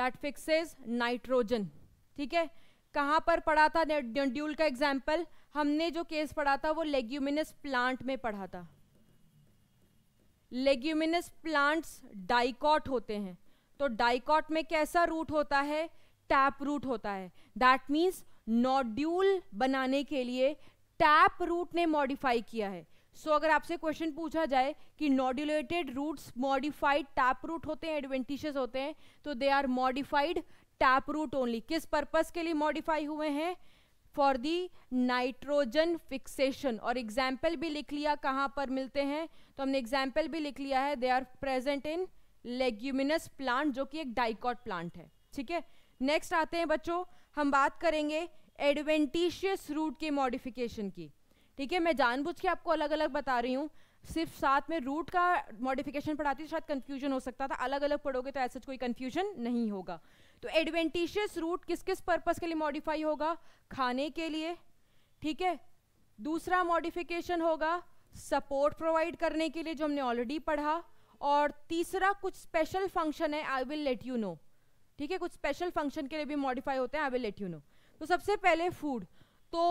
that fixes nitrogen ठीक है कहाँ पर पढ़ा था ड्यूल का एग्जाम्पल हमने जो केस पढ़ा था वो लेग्यूमिनस प्लांट में पढ़ा था लेग्यूमिनस प्लांट्स डाइकॉट होते हैं तो डाइकॉट में कैसा रूट होता है टैप रूट होता है दैट मीन्स नोड्यूल बनाने के लिए टैप रूट ने मॉडिफाई किया है सो so, अगर आपसे क्वेश्चन पूछा जाए कि nodulated roots modified tap root होते हैं एडवेंटिशियस होते हैं तो they are modified tap root only किस पर्पज़ के लिए मॉडिफाई हुए हैं फॉर दी नाइट्रोजन फिक्सेशन और एग्जाम्पल भी लिख लिया कहाँ पर मिलते हैं तो हमने एग्जाम्पल भी लिख लिया है they are present in leguminous plant जो कि एक डाइकॉट प्लांट है ठीक है नेक्स्ट आते हैं बच्चों हम बात करेंगे एडवेंटिशियस रूट के मॉडिफिकेशन की ठीक है मैं जानबूझ के आपको अलग अलग बता रही हूँ सिर्फ साथ में रूट का मॉडिफिकेशन पढ़ाती तो शायद कन्फ्यूजन हो सकता था अलग अलग पढ़ोगे तो ऐसा कोई कन्फ्यूजन नहीं होगा तो एडवेंटिशियस रूट किस किस पर्पज़ के लिए मॉडिफाई होगा खाने के लिए ठीक है दूसरा मॉडिफिकेशन होगा सपोर्ट प्रोवाइड करने के लिए जो हमने ऑलरेडी पढ़ा और तीसरा कुछ स्पेशल फंक्शन है I will let you know ठीक है कुछ स्पेशल फंक्शन के लिए भी मॉडिफाई होते हैं I will let you know तो सबसे पहले फूड तो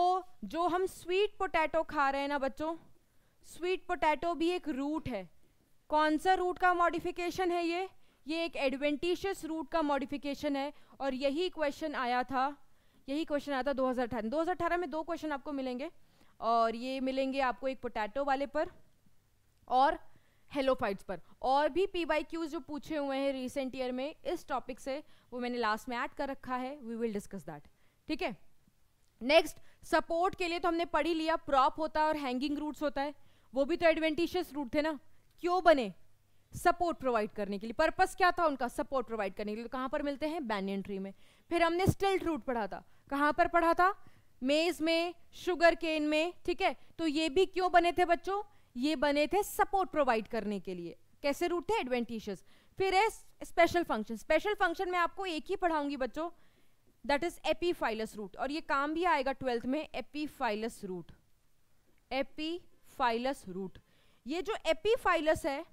जो हम स्वीट पोटैटो खा रहे हैं ना बच्चों स्वीट पोटैटो भी एक रूट है कौन सा रूट का मॉडिफिकेशन है ये ये एक एडवेंटिशियस रूट का मॉडिफिकेशन है और यही क्वेश्चन आया था यही क्वेश्चन आया था 2018 2018 में दो क्वेश्चन आपको मिलेंगे और ये मिलेंगे आपको एक पोटैटो वाले पर और हेलोफाइट्स पर और भी पी वाई क्यूज जो पूछे हुए हैं रिसेंट ईयर में इस टॉपिक से वो मैंने लास्ट में ऐड कर रखा है वी विल डिस्कस दैट ठीक है नेक्स्ट सपोर्ट के लिए तो हमने पढ़ी लिया प्रॉप होता है और हैंगिंग रूट्स होता है वो भी तो एडवेंटिशियस रूट थे ना क्यों बने सपोर्ट प्रोवाइड करने के लिए पर्पस क्या था उनका सपोर्ट प्रोवाइड करने के लिए तो कहाँ पर मिलते हैं बैनियन ट्री में फिर हमने स्टिल्ट रूट पढ़ा था कहाँ पर पढ़ा था मेज में शुगर केन में ठीक है तो ये भी क्यों बने थे बच्चों ये बने थे सपोर्ट प्रोवाइड करने के लिए कैसे रूट थे एडवेंटिशियस फिर है स्पेशल फंक्शन स्पेशल फंक्शन में आपको एक ही पढ़ाऊंगी बच्चों दैट इज एपीफाइलस रूट और ये काम भी आएगा ट्वेल्थ में एपीफाइलस रूट एपीफाइलस रूट ये जो एपीफाइलस है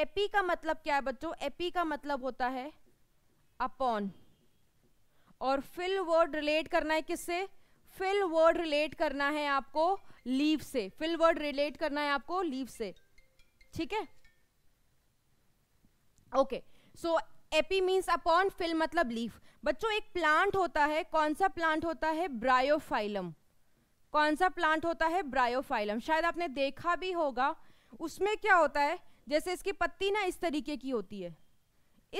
एपी का मतलब क्या है बच्चों एपी का मतलब होता है अपॉन और फिल वर्ड रिलेट करना है किससे फिल वर्ड रिलेट करना है आपको लीव से फिल वर्ड रिलेट करना है आपको लीव से ठीक है okay so epi means upon phyll मतलब लीव बच्चों एक प्लांट होता है कौन सा प्लांट होता है ब्रायोफाइलम कौन सा प्लांट होता है ब्रायोफाइलम शायद आपने देखा भी होगा उसमें क्या होता है जैसे इसकी पत्ती ना इस तरीके की होती है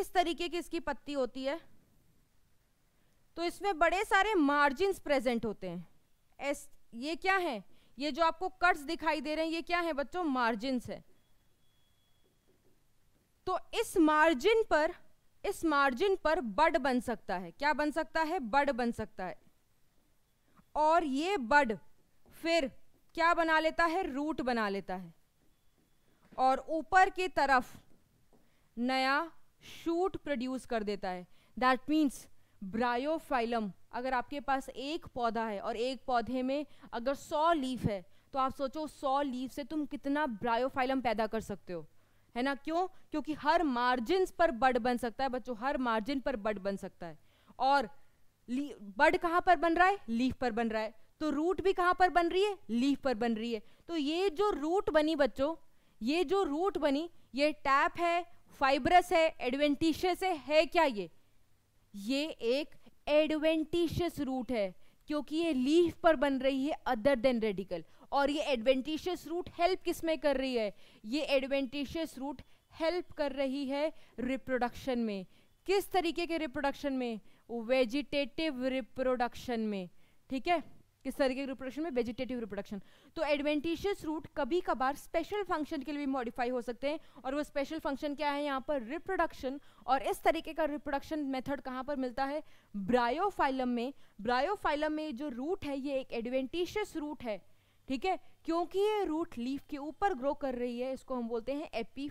इस तरीके की इसकी पत्ती होती है तो इसमें बड़े सारे मार्जिन प्रेजेंट होते हैं एस ये क्या है ये जो आपको कट्स दिखाई दे रहे हैं ये क्या है बच्चों मार्जिन है तो इस मार्जिन पर इस मार्जिन पर बड बन सकता है क्या बन सकता है बड बन सकता है और ये बड फिर क्या बना लेता है रूट बना लेता है और ऊपर की तरफ नया शूट प्रोड्यूस कर देता है दैट मीन्स ब्रायोफाइलम अगर आपके पास एक पौधा है और एक पौधे में अगर सौ लीफ है तो आप सोचो सौ लीफ से तुम कितना ब्रायोफाइलम पैदा कर सकते हो है ना क्यों क्योंकि हर मार्जिन पर बड बन सकता है बच्चों हर मार्जिन पर बड बन सकता है और बड कहाँ पर बन रहा है लीफ पर बन रहा है तो रूट भी कहाँ पर बन रही है लीफ पर बन रही है तो ये जो रूट बनी बच्चों ये जो रूट बनी ये टैप है फाइब्रस है एडवेंटिशियस है है क्या ये ये एक एडवेंटिशियस रूट है क्योंकि ये लीफ पर बन रही है अदर देन रेडिकल और ये एडवेंटिशियस रूट हेल्प किस में कर रही है ये एडवेंटिशियस रूट हेल्प कर रही है रिप्रोडक्शन में किस तरीके के रिप्रोडक्शन में वेजिटेटिव रिप्रोडक्शन में ठीक है किस तरीके रिप्रोडक्शन में वेजिटेटिव रिप्रोडक्शन तो एडवेंटिशियस रूट कभी कभार स्पेशल फंक्शन के लिए भी मॉडिफाई हो सकते हैं और वो स्पेशल फंक्शन क्या है यहाँ पर रिप्रोडक्शन और इस तरीके का रिप्रोडक्शन मेथड कहाँ पर मिलता है ब्रायोफाइलम में ब्रायोफाइलम में जो रूट है ये एक एडवेंटिशियस रूट है ठीक है क्योंकि ये रूट लीफ के ऊपर ग्रो कर रही है इसको हम बोलते हैं एपी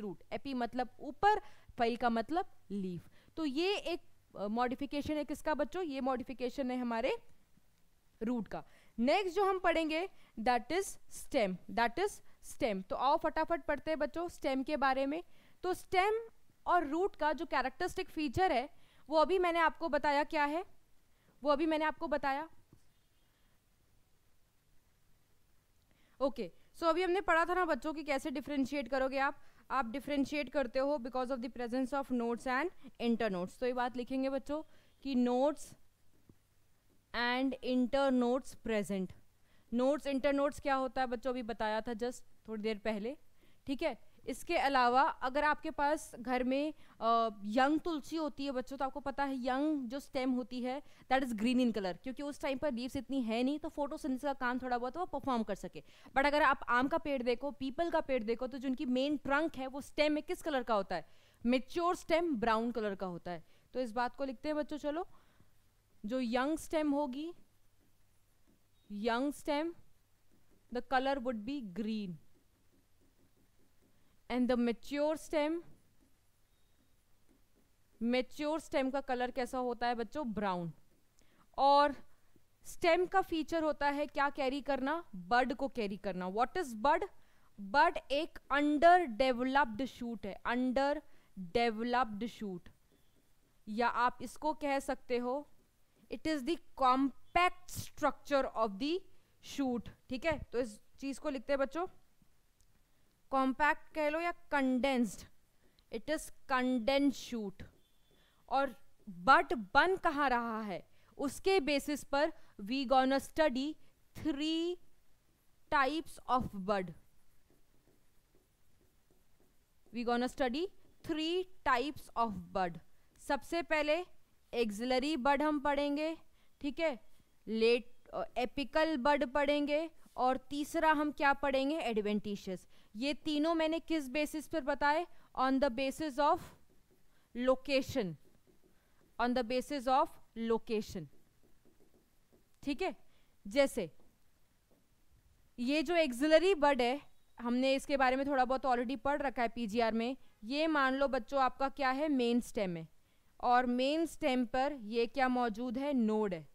रूट एपी मतलब ऊपर फाइल का मतलब लीफ तो ये एक मॉडिफिकेशन uh, है किसका बच्चों ये मॉडिफिकेशन है हमारे रूट का नेक्स्ट जो हम पढ़ेंगे that is stem that is stem तो आओ फटाफट पढ़ते हैं बच्चों स्टेम के बारे में तो स्टेम और रूट का जो कैरेक्टरिस्टिक फीचर है वो अभी मैंने आपको बताया क्या है वो अभी मैंने आपको बताया ओके okay. सो so, अभी हमने पढ़ा था ना बच्चों की कैसे डिफ्रेंशिएट करोगे आप आप डिफ्रेंशिएट करते हो because of the presence of nodes and internodes तो ये बात लिखेंगे बच्चों कि nodes and internodes present nodes internodes क्या होता है बच्चों अभी बताया था जस्ट थोड़ी देर पहले ठीक है इसके अलावा अगर आपके पास घर में आ, यंग तुलसी होती है बच्चों तो आपको पता है यंग जो स्टेम होती है that is green in colour क्योंकि उस टाइम पर लीव्स इतनी है नहीं तो फोटोसिंथेसिस का काम थोड़ा बहुत वो परफॉर्म कर सके बट अगर आप आम का पेड़ देखो पीपल का पेड़ देखो तो जो उनकी मेन ट्रंक है वो स्टेम में किस कलर का होता है मेच्योर स्टेम ब्राउन कलर का होता है तो इस बात को लिखते हैं बच्चों चलो जो यंग स्टेम होगी young stem the colour would be green and the mature stem mature stem का कलर कैसा होता है बच्चों ब्राउन और स्टेम का फीचर होता है क्या कैरी करना बर्ड को कैरी करना व्हाट इज बर्ड बर्ड एक अंडर डेवलप्ड शूट है अंडर डेवलप्ड शूट या आप इसको कह सकते हो it is the compact structure of the shoot ठीक है तो इस चीज को लिखते हैं बच्चों कॉम्पैक्ट कह लो या condensed it is condense shoot और बट बन कहा रहा है उसके बेसिस पर we gonna study three types of bud we gonna study three types of bud सबसे पहले एक्सिलरी बर्ड हम पढ़ेंगे ठीक है लेट एपिकल बर्ड पढ़ेंगे और तीसरा हम क्या पढ़ेंगे एडवेंटिशियस ये तीनों मैंने किस बेसिस पर बताए on the basis of location on the basis of location ठीक है जैसे ये जो एक्सिलरी बर्ड है हमने इसके बारे में थोड़ा बहुत ऑलरेडी पढ़ रखा है पीजीआर में ये मान लो बच्चों आपका क्या है मेन स्टेम है और मेन स्टेम पर ये क्या मौजूद है नोड है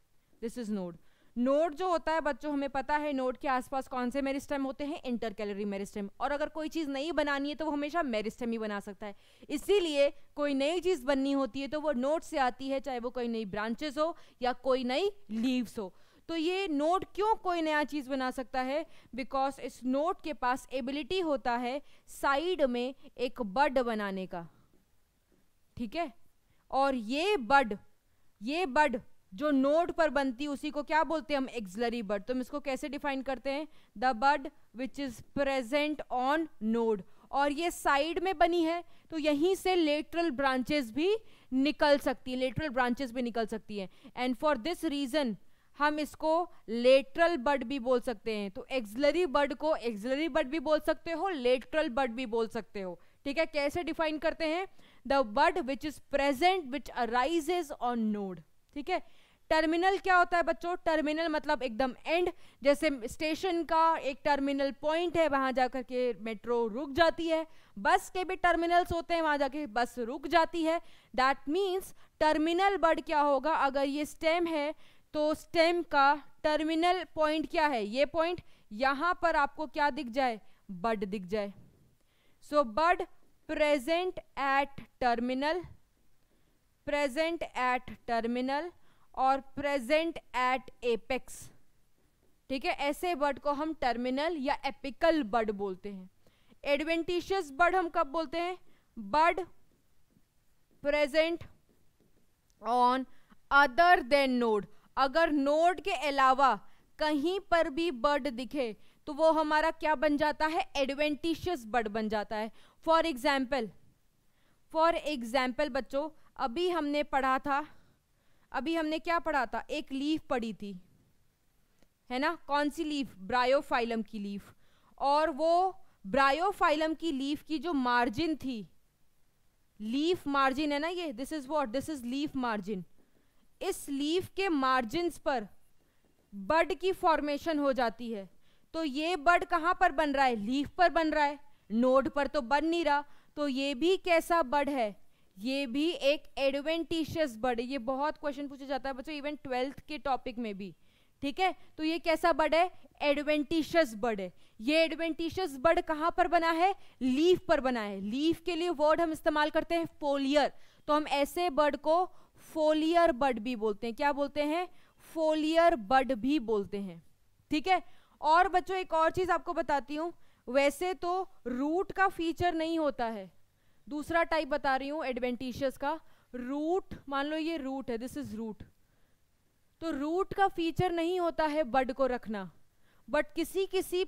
दिस इज नोड नोड जो होता है बच्चों हमें पता है नोड के आसपास कौन से मेरिस्टेम होते हैं इंटर कैलरी मेरिस्टेम और अगर कोई चीज़ नहीं बनानी है तो वो हमेशा मेरिस्टेम ही बना सकता है इसीलिए कोई नई चीज़ बननी होती है तो वो नोड से आती है चाहे वो कोई नई ब्रांचेस हो या कोई नई लीव्स हो तो ये नोड क्यों कोई नया चीज़ बना सकता है बिकॉज इस नोड के पास एबिलिटी होता है साइड में एक बड बनाने का ठीक है और ये बड ये बड जो नोड पर बनती उसी को क्या बोलते हैं हम एक्सलरी बड तो हम इसको कैसे डिफाइन करते हैं the bud which is present on node और ये साइड में बनी है तो यहीं से लेटरल ब्रांचेस भी निकल सकती है लेटरल ब्रांचेस भी निकल सकती है एंड फॉर दिस रीज़न हम इसको लेटरल बड भी बोल सकते हैं तो एक्सलरी बड को एक्सलरी बड भी बोल सकते हो लेटरल बड भी बोल सकते हो ठीक है कैसे डिफाइन करते हैं the bud which is present which arises on node ठीक है टर्मिनल क्या होता है बच्चों टर्मिनल मतलब एकदम एंड जैसे स्टेशन का एक टर्मिनल पॉइंट है वहां जाकर के मेट्रो रुक जाती है बस के भी टर्मिनल्स होते हैं वहां जाके बस रुक जाती है दैट मीन्स टर्मिनल वर्ड क्या होगा अगर ये स्टेम है तो स्टेम का टर्मिनल पॉइंट क्या है ये पॉइंट यहां पर आपको क्या दिख जाए बर्ड दिख जाए so so, bud present at terminal present at terminal और प्रेजेंट एट एपेक्स ठीक है ऐसे बर्ड को हम टर्मिनल या एपिकल बर्ड बोलते हैं एडवेंटिशियस बर्ड हम कब बोलते हैं bud present on other than node अगर नोड के अलावा कहीं पर भी बर्ड दिखे तो वो हमारा क्या बन जाता है एडवेंटिशियस बर्ड बन जाता है फॉर एग्जाम्पल फॉर एग्जाम्पल बच्चों अभी हमने पढ़ा था अभी हमने क्या पढ़ा था एक लीफ पढ़ी थी है ना कौन सी लीफ ब्रायोफाइलम की लीफ और वो ब्रायोफाइलम की लीफ की जो मार्जिन थी लीफ मार्जिन है ना ये this is what this is leaf margin इस लीफ के मार्जिन पर बर्ड की फॉर्मेशन हो जाती है तो ये बड कहाँ पर बन रहा है लीफ पर बन रहा है नोड पर तो बन नहीं रहा तो ये भी कैसा बड है ये भी एक एडवेंटिशियस बड ये बहुत क्वेश्चन पूछा जाता है बच्चों इवन ट्वेल्थ के टॉपिक में भी ठीक है तो ये कैसा बड है एडवेंटिशियस बड है ये एडवेंटिशियस बड कहाँ पर बना है लीफ पर बना है लीफ के लिए वर्ड हम इस्तेमाल करते हैं फोलियर तो हम ऐसे बर्ड को फोलियर बर्ड भी बोलते हैं क्या बोलते हैं फोलियर बर्ड भी बोलते हैं ठीक है और बच्चों एक और चीज़ आपको बताती हूँ वैसे तो रूट का फीचर नहीं होता है दूसरा टाइप बता रही हूँ एडवेंटिशियस का रूट मान लो ये रूट है दिस इज रूट तो रूट का फीचर नहीं होता है बड को रखना बट किसी किसी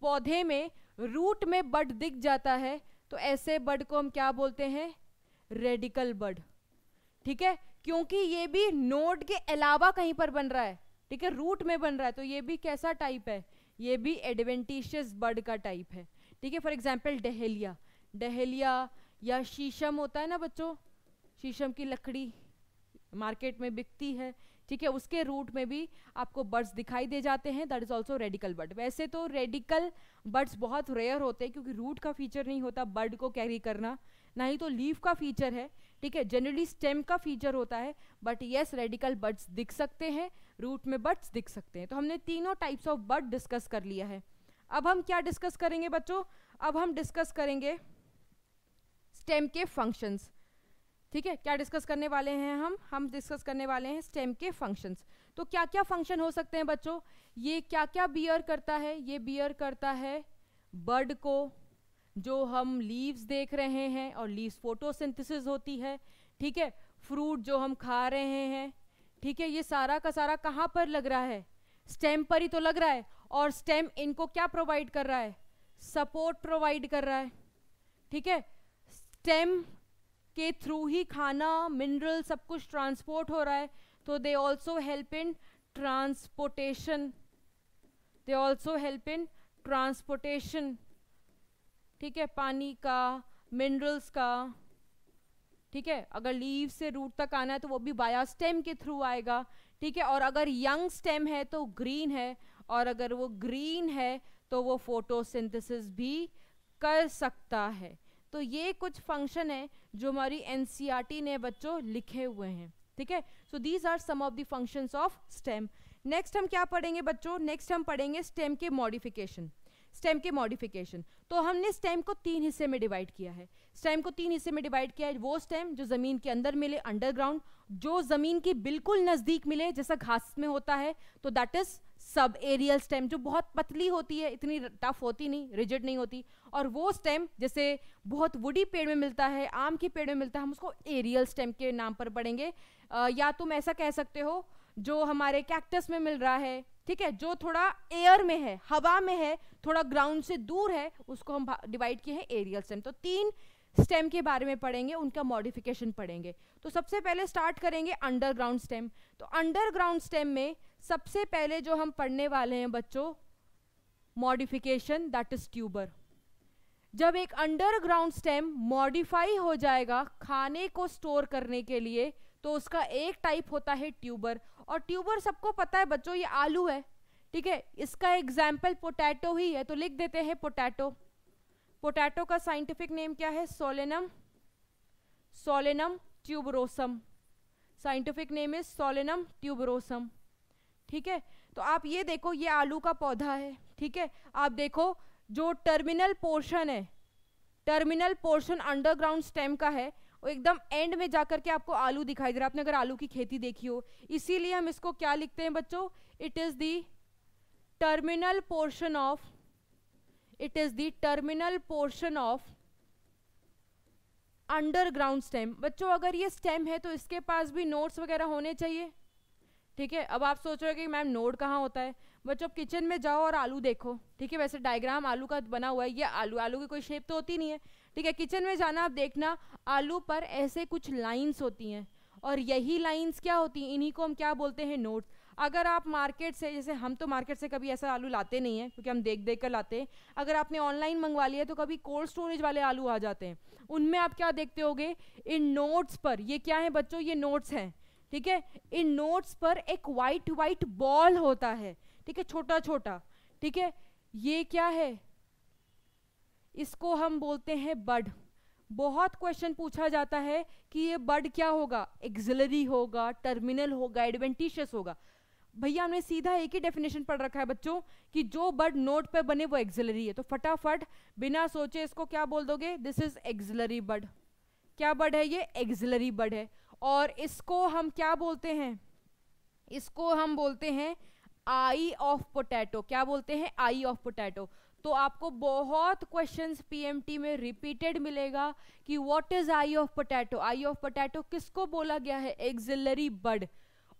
पौधे में रूट में बड दिख जाता है तो ऐसे बड को हम क्या बोलते हैं रेडिकल बड ठीक है क्योंकि ये भी नोड के अलावा कहीं पर बन रहा है ठीक है रूट में बन रहा है तो ये भी कैसा टाइप है ये भी एडवेंटिशियस बर्ड का टाइप है ठीक है फॉर एग्जाम्पल डहेलिया डहेलिया या शीशम होता है ना बच्चों शीशम की लकड़ी मार्केट में बिकती है ठीक है उसके रूट में भी आपको बर्ड्स दिखाई दे जाते हैं that is also radical bud वैसे तो रेडिकल बर्ड्स बहुत रेयर होते हैं क्योंकि रूट का फीचर नहीं होता बर्ड को कैरी करना ना ही तो लीफ का फीचर है ठीक है जनरली स्टेम का फीचर होता है बट येस रेडिकल बर्ड्स दिख सकते हैं रूट में बट्स दिख सकते हैं तो हमने तीनों टाइप्स ऑफ बट डिस्कस कर लिया है अब हम क्या डिस्कस करेंगे बच्चों अब हम डिस्कस करेंगे स्टेम के फंक्शंस ठीक है क्या डिस्कस करने वाले हैं हम हम डिस्कस करने वाले हैं स्टेम के फंक्शंस तो क्या क्या फंक्शन हो सकते हैं बच्चों ये क्या क्या बियर करता है ये बियर करता है बर्ड को जो हम लीव्स देख रहे हैं और लीव्स फोटोसिंथेसिस होती है ठीक है फ्रूट जो हम खा रहे हैं ठीक है ये सारा का सारा कहाँ पर लग रहा है स्टेम पर ही तो लग रहा है और स्टेम इनको क्या प्रोवाइड कर रहा है सपोर्ट प्रोवाइड कर रहा है ठीक है स्टेम के थ्रू ही खाना मिनरल सब कुछ ट्रांसपोर्ट हो रहा है तो they also help in transportation they also help in transportation ठीक है पानी का मिनरल्स का ठीक है अगर लीव से रूट तक आना है तो वो भी बाया स्टेम के थ्रू आएगा ठीक है और अगर यंग स्टेम है तो ग्रीन है और अगर वो ग्रीन है तो वो फोटोसिंथेसिस भी कर सकता है तो ये कुछ फंक्शन है जो हमारी एन e ने बच्चों लिखे हुए हैं ठीक है so these are some of the functions of stem next हम क्या पढ़ेंगे बच्चों नेक्स्ट हम पढ़ेंगे स्टेम के मॉडिफिकेशन स्टेम के मॉडिफिकेशन तो हमने स्टेम को तीन हिस्से में डिवाइड किया है स्टेम को तीन हिस्से में डिवाइड किया है वो स्टेम जो ज़मीन के अंदर मिले अंडरग्राउंड जो ज़मीन के बिल्कुल नज़दीक मिले जैसा घास में होता है तो that is sub aerial stem जो बहुत पतली होती है इतनी टफ होती नहीं रिजिड नहीं होती और वो स्टेम जैसे बहुत वुडी पेड़ में मिलता है आम के पेड़ में मिलता है हम उसको एरियल स्टेम के नाम पर पढ़ेंगे या तुम ऐसा कह सकते हो जो हमारे कैक्टस में मिल रहा है ठीक है जो थोड़ा एयर में है हवा में है थोड़ा ग्राउंड से दूर है उसको हम डिवाइड किए हैं एरियल स्टेम तो तीन स्टेम के बारे में पढ़ेंगे उनका मॉडिफिकेशन पढ़ेंगे तो सबसे पहले स्टार्ट करेंगे अंडरग्राउंड स्टेम तो अंडरग्राउंड स्टेम में सबसे पहले जो हम पढ़ने वाले हैं बच्चों मॉडिफिकेशन दैट इज ट्यूबर जब एक अंडरग्राउंड स्टेम मॉडिफाई हो जाएगा खाने को स्टोर करने के लिए तो उसका एक टाइप होता है ट्यूबर और ट्यूबर सबको पता है बच्चों ये आलू है ठीक है इसका एग्जाम्पल पोटैटो ही है तो लिख देते हैं पोटैटो पोटैटो का साइंटिफिक नेम क्या है Solanum Solanum tuberosum scientific name is Solanum tuberosum ठीक है तो आप ये देखो ये आलू का पौधा है ठीक है आप देखो जो टर्मिनल पोर्शन है टर्मिनल पोर्शन अंडरग्राउंड स्टेम का है वो एकदम एंड में जाकर के आपको आलू दिखाई दे रहा है आपने अगर आलू की खेती देखी हो इसीलिए हम इसको क्या लिखते हैं बच्चों it is the terminal portion of it is the terminal portion of underground stem बच्चों अगर ये स्टेम है तो इसके पास भी नोट्स वगैरह होने चाहिए ठीक है अब आप सोच रहे हो कि मैम नोड कहाँ होता है बच्चों किचन में जाओ और आलू देखो ठीक है वैसे डायग्राम आलू का बना हुआ है ये आलू आलू की कोई शेप तो होती नहीं है ठीक है किचन में जाना आप देखना आलू पर ऐसे कुछ लाइन्स होती हैं और यही लाइन्स क्या होती हैं इन्हीं को हम क्या बोलते हैं नोट्स अगर आप मार्केट से जैसे हम तो मार्केट से कभी ऐसा आलू लाते नहीं है क्योंकि हम देख देख कर लाते हैं अगर आपने ऑनलाइन मंगवा लिया तो कभी कोल्ड स्टोरेज वाले आलू आ जाते हैं उनमें आप क्या देखते होगे इन नोट्स पर ये क्या है बच्चों ये नोट्स हैं ठीक है इन नोट्स पर एक वाइट वाइट बॉल होता है ठीक है छोटा छोटा ठीक है ये क्या है इसको हम बोलते हैं बड बहुत क्वेश्चन पूछा जाता है कि ये बर्ड क्या होगा एक्सिलरी होगा टर्मिनल होगा एडवेंटिशियस होगा भैया हमने सीधा एक ही डेफिनेशन पढ़ रखा है बच्चों कि जो बर्ड नोट पे बने वो एक्सिलरी है तो फटाफट बिना सोचे इसको क्या बोल दोगे दिस इज एक्सिलरी बर्ड क्या बर्ड है ये एक्सिलरी बर्ड है और इसको हम क्या बोलते हैं इसको हम बोलते हैं आई ऑफ पोटैटो क्या बोलते हैं आई ऑफ पोटैटो तो आपको बहुत क्वेश्चंस पीएमटी में रिपीटेड मिलेगा कि what is eye of potato eye of potato किसको बोला गया है एक्सिलरी बर्ड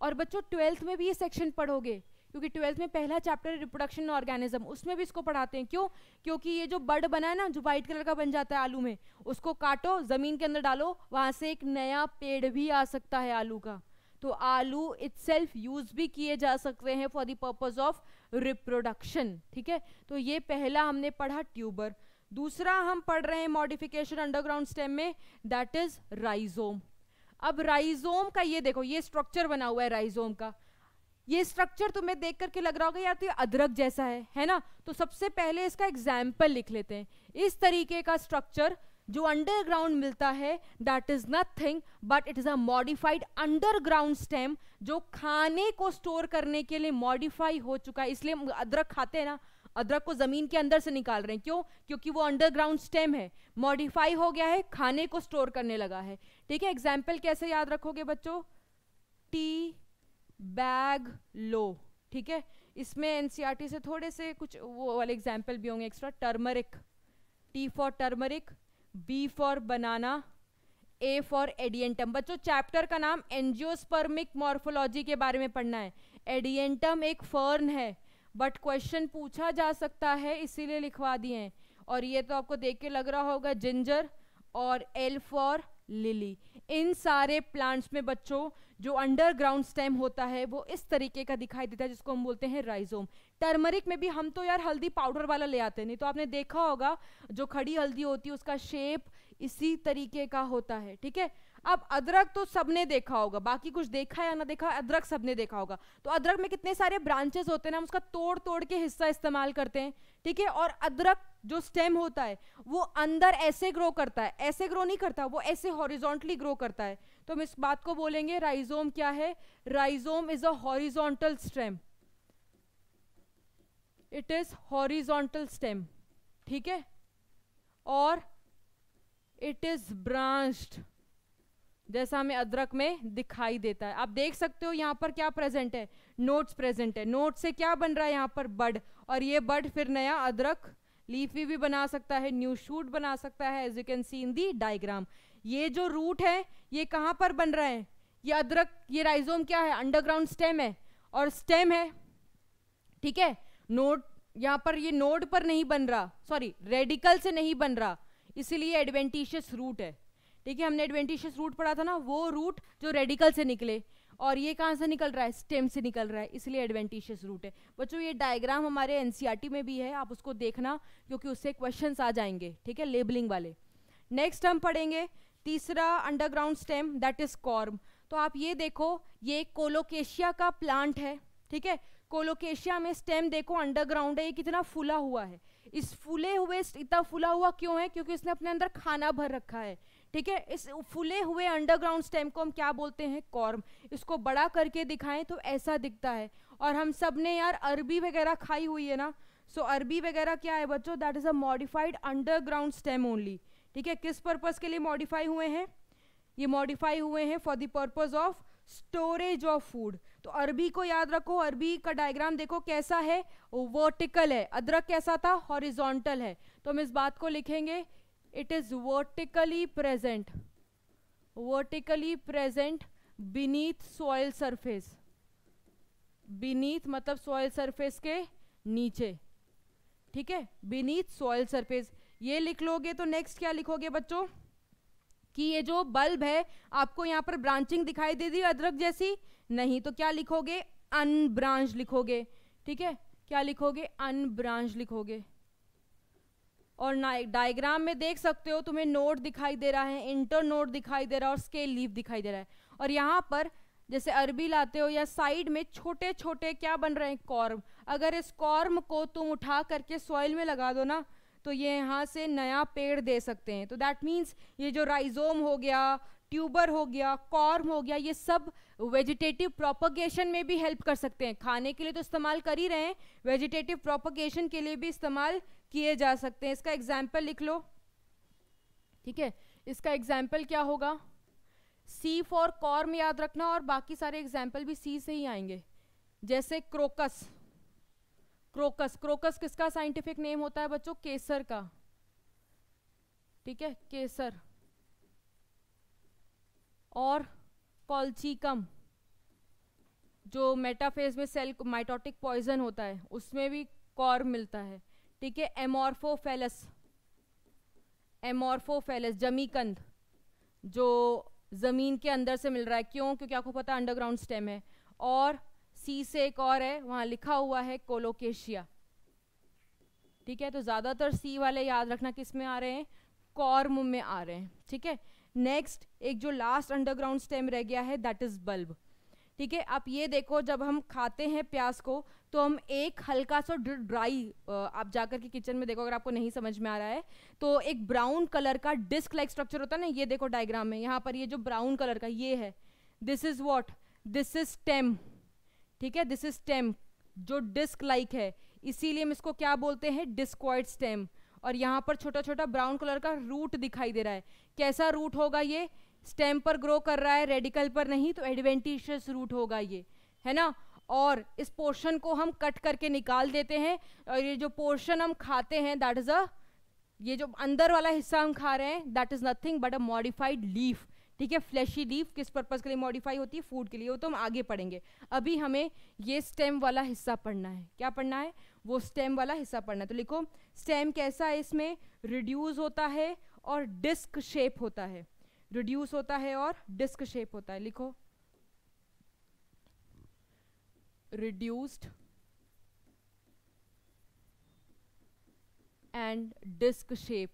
और बच्चों ट्वेल्थ में भी ये सेक्शन पढ़ोगे क्योंकि ट्वेल्थ में पहला चैप्टर है रिप्रोडक्शन ऑर्गेनिज्म उसमें भी इसको पढ़ाते हैं क्यों क्योंकि ये जो बर्ड बना है ना जो व्हाइट कलर का बन जाता है आलू में उसको काटो ज़मीन के अंदर डालो वहां से एक नया पेड़ भी आ सकता है आलू का तो आलू इट्स यूज़ भी किए जा सकते हैं for the purpose of reproduction ठीक है तो ये पहला हमने पढ़ा ट्यूबर दूसरा हम पढ़ रहे हैं मॉडिफिकेशन अंडरग्राउंड स्टेम में दैट इज़ राइजोम अब राइजोम का ये देखो ये स्ट्रक्चर बना हुआ है राइजोम का ये स्ट्रक्चर तुम्हें देख करके लग रहा होगा यार तो ये अदरक जैसा है है ना तो सबसे पहले इसका एग्जाम्पल लिख लेते हैं इस तरीके का स्ट्रक्चर जो अंडरग्राउंड मिलता है that is nothing but it is a modified underground stem जो खाने को स्टोर करने के लिए मॉडिफाई हो चुका है इसलिए अदरक खाते हैं ना अदरक को ज़मीन के अंदर से निकाल रहे हैं क्यों क्योंकि वो अंडरग्राउंड स्टेम है मॉडिफाई हो गया है खाने को स्टोर करने लगा है ठीक है एग्जाम्पल कैसे याद रखोगे बच्चों टी बैग लो ठीक है इसमें एनसीईआरटी e से थोड़े से कुछ वो वाले एग्जाम्पल भी होंगे extra turmeric T for turmeric B for banana A for adiantum बच्चों चैप्टर का नाम एनजियोस्पर्मिक मॉर्फोलॉजी के बारे में पढ़ना है एडियंटम एक फर्न है बट क्वेश्चन पूछा जा सकता है इसीलिए लिखवा दिए हैं और ये तो आपको देख के लग रहा होगा जिंजर और एल फॉर लिली इन सारे प्लांट्स में बच्चों जो अंडरग्राउंड स्टेम होता है वो इस तरीके का दिखाई देता है जिसको हम बोलते हैं राइजोम टर्मरिक में भी हम तो यार हल्दी पाउडर वाला ले आते नहीं तो आपने देखा होगा जो खड़ी हल्दी होती है उसका शेप इसी तरीके का होता है ठीक है अब अदरक तो सबने देखा होगा बाकी कुछ देखा या ना देखा अदरक सबने देखा होगा तो अदरक में कितने सारे ब्रांचेस होते हैं ना हम उसका तोड़ तोड़ के हिस्सा इस्तेमाल करते हैं ठीक है और अदरक जो स्टेम होता है वो अंदर ऐसे ग्रो करता है ऐसे ग्रो नहीं करता वो ऐसे हॉरिजोंटली ग्रो करता है तो हम इस बात को बोलेंगे राइजोम क्या है rhizome is a horizontal stem it is horizontal stem ठीक है और इट इज ब्रांच्ड जैसा हमें अदरक में दिखाई देता है आप देख सकते हो यहाँ पर क्या प्रेजेंट है नोट्स प्रेजेंट है नोट से क्या बन रहा है यहाँ पर बड और ये बड फिर नया अदरक लीफी भी बना सकता है न्यू शूट बना सकता है as you can see in the diagram ये जो रूट है ये कहाँ पर बन रहा है ये अदरक ये राइजोम क्या है अंडरग्राउंड स्टेम है और स्टेम है ठीक है नोट यहाँ पर ये नोड पर नहीं बन रहा सॉरी रेडिकल से नहीं बन रहा इसीलिए एडवेंटिशियस रूट है ठीक है हमने एडवेंटिशियस रूट पढ़ा था ना वो रूट जो रेडिकल से निकले और ये कहाँ से निकल रहा है स्टेम से निकल रहा है इसलिए एडवेंटिशियस रूट है बच्चों ये डायग्राम हमारे एनसीईआरटी e में भी है आप उसको देखना क्योंकि उससे क्वेश्चन आ जाएंगे ठीक है लेबलिंग वाले नेक्स्ट हम पढ़ेंगे तीसरा underground stem that is corm तो आप ये देखो ये कोलोकेशिया का प्लांट है ठीक है कोलोकेशिया में स्टेम देखो अंडरग्राउंड है ये कितना फूला हुआ है इस फूले हुए इतना फूला हुआ क्यों है क्योंकि इसने अपने अंदर खाना भर रखा है ठीक है इस फुले हुए अंडरग्राउंड स्टेम को हम क्या बोलते हैं कॉर्म इसको बड़ा करके दिखाएं तो ऐसा दिखता है और हम सब ने यार अरबी वगैरह खाई हुई है ना सो so, अरबी वगैरह क्या है बच्चों that is a modified underground stem only ठीक है किस पर्पज़ के लिए मॉडिफाई हुए हैं ये मॉडिफाई हुए हैं for the purpose of storage of food तो अरबी को याद रखो अरबी का डायग्राम देखो कैसा है वर्टिकल है अदरक कैसा था हॉरिजोंटल है तो हम इस बात को लिखेंगे it is vertically present vertically present beneath soil surface beneath मतलब soil surface के नीचे ठीक है beneath soil surface ये लिख लोगे तो next क्या लिखोगे बच्चों कि ये जो बल्ब है आपको यहाँ पर ब्रांचिंग दिखाई दे रही अदरक जैसी नहीं तो क्या लिखोगे अनब्रांच लिखोगे ठीक है क्या लिखोगे अनब्रांच लिखोगे और ना डायग्राम में देख सकते हो तुम्हें नोट दिखाई दे रहा है इंटर नोट दिखाई दे रहा है और स्केल लीव दिखाई दे रहा है और यहाँ पर जैसे अरबी लाते हो या साइड में छोटे छोटे क्या बन रहे हैं कॉर्म अगर इस कॉर्म को तुम उठा करके सॉइल में लगा दो ना तो ये यहाँ से नया पेड़ दे सकते हैं तो दैट मीन्स ये जो राइजोम हो गया ट्यूबर हो गया कॉर्म हो गया ये सब वेजिटेटिव प्रोपोगेशन में भी हेल्प कर सकते हैं खाने के लिए तो इस्तेमाल कर ही रहे हैं वेजिटेटिव प्रोपोगेशन के लिए भी इस्तेमाल किए जा सकते हैं इसका एग्जाम्पल लिख लो ठीक है इसका एग्जाम्पल क्या होगा सी फॉर कॉर्म याद रखना और बाकी सारे एग्जाम्पल भी सी से ही आएंगे जैसे क्रोकस क्रोकस क्रोकस किसका साइंटिफिक नेम होता है बच्चों केसर का ठीक है केसर और कॉल्चिकम जो मेटाफेज में सेल माइटोटिक पॉइजन होता है उसमें भी कॉर्म मिलता है ठीक है एमोरफोफेलस एमोरफोफेलस जमीकंद जो ज़मीन के अंदर से मिल रहा है क्यों क्योंकि आपको पता है अंडरग्राउंड स्टेम है और सी से एक और है वहाँ लिखा हुआ है कोलोकेशिया ठीक है तो ज़्यादातर सी वाले याद रखना किस में आ रहे हैं कॉर्म में आ रहे हैं ठीक है नेक्स्ट एक जो लास्ट अंडरग्राउंड स्टेम रह गया है दैट इज़ बल्ब ठीक है आप ये देखो जब हम खाते हैं प्याज को तो हम एक हल्का सा ड्राई आप जाकर के किचन में देखो अगर आपको नहीं समझ में आ रहा है तो एक ब्राउन कलर का डिस्क लाइक स्ट्रक्चर होता है ना ये देखो डायग्राम में यहाँ पर ये जो ब्राउन कलर का ये है this is what this is stem ठीक है दिस इज स्टेम जो डिस्क लाइक है इसीलिए हम इसको क्या बोलते हैं डिस्कॉइड स्टेम और यहाँ पर छोटा छोटा ब्राउन कलर का रूट दिखाई दे रहा है कैसा रूट होगा ये स्टेम पर ग्रो कर रहा है रेडिकल पर नहीं तो एडवेंटिशियस रूट होगा ये है ना और इस पोर्शन को हम कट करके निकाल देते हैं और ये जो पोर्शन हम खाते हैं दैट इज़ अ ये जो अंदर वाला हिस्सा हम खा रहे हैं that is nothing but a modified leaf ठीक है फ्लैशी लीफ किस पर्पज़ के लिए मॉडिफाई होती है फूड के लिए वो तो हम आगे पढ़ेंगे अभी हमें ये स्टेम वाला हिस्सा पढ़ना है क्या पढ़ना है वो स्टेम वाला हिस्सा पढ़ना है तो लिखो स्टेम कैसा है इसमें रिड्यूस होता है और डिस्क शेप होता है रिड्यूस होता है और डिस्क शेप होता है लिखो reduced एंड डिस्क शेप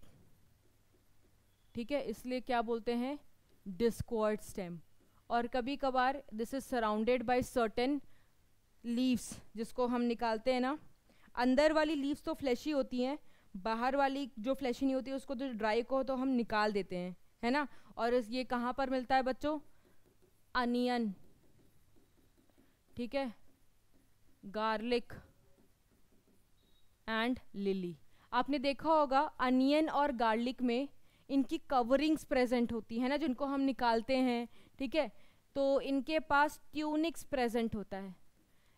ठीक है इसलिए क्या बोलते हैं डिस्कॉर्ड स्टेम और कभी कभार this is surrounded by certain leaves जिसको हम निकालते हैं ना अंदर वाली लीव्स तो फ्लैशी होती हैं बाहर वाली जो फ्लैशी नहीं होती है उसको तो ड्राई को तो हम निकाल देते हैं है ना और ये कहाँ पर मिलता है बच्चों अनियन ठीक है गार्लिक एंड लिली आपने देखा होगा अनियन और गार्लिक में इनकी कवरिंग्स प्रेजेंट होती है ना जिनको हम निकालते हैं ठीक है तो इनके पास ट्यूनिक्स प्रेजेंट होता है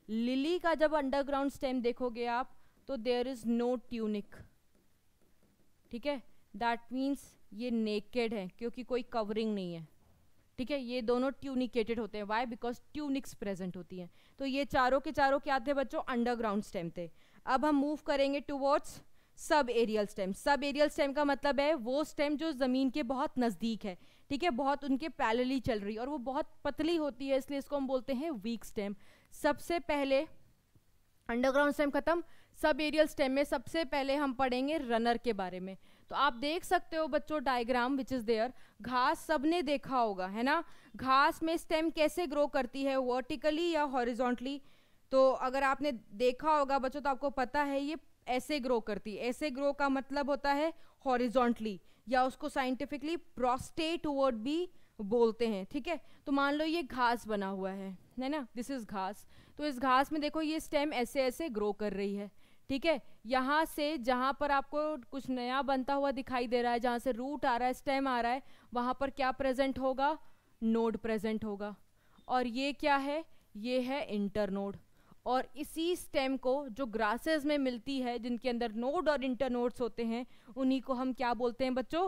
लिली का जब अंडरग्राउंड स्टेम देखोगे आप तो देयर इज़ नो ट्यूनिक ठीक है दैट मीन्स ये नेकेड है क्योंकि कोई कवरिंग नहीं है ठीक है ये दोनों ट्यूनिकेटेड होते हैं वाई बिकॉज ट्यूनिक्स प्रेजेंट होती हैं तो ये चारों के चारों क्या थे बच्चों अंडरग्राउंड स्टेम थे अब हम मूव करेंगे towards sub aerial stem sub aerial stem का मतलब है वो स्टेम जो ज़मीन के बहुत नज़दीक है ठीक है बहुत उनके पैलली चल रही है और वो बहुत पतली होती है इसलिए इसको हम बोलते हैं वीक स्टेम सबसे पहले अंडरग्राउंड स्टेम खत्म सब एरियल स्टेम में सबसे पहले हम पढ़ेंगे रनर के बारे में तो आप देख सकते हो बच्चों डायग्राम विच इज़ देयर घास सबने देखा होगा है ना घास में स्टेम कैसे ग्रो करती है वर्टिकली या हॉरिजोंटली तो अगर आपने देखा होगा बच्चों तो आपको पता है ये ऐसे ग्रो करती है ऐसे ग्रो का मतलब होता है हॉरिजोंटली या उसको साइंटिफिकली प्रोस्टेट वर्ड भी बोलते हैं ठीक है तो मान लो ये घास बना हुआ है है ना दिस इज़ घास तो इस घास में देखो ये स्टेम ऐसे ऐसे ग्रो कर रही है ठीक है यहाँ से जहाँ पर आपको कुछ नया बनता हुआ दिखाई दे रहा है जहाँ से रूट आ रहा है स्टेम आ रहा है वहाँ पर क्या प्रेजेंट होगा नोड प्रेजेंट होगा और ये क्या है ये है इंटर नोड और इसी स्टेम को जो ग्रासेस में मिलती है जिनके अंदर नोड और इंटर नोड्स होते हैं उन्हीं को हम क्या बोलते हैं बच्चों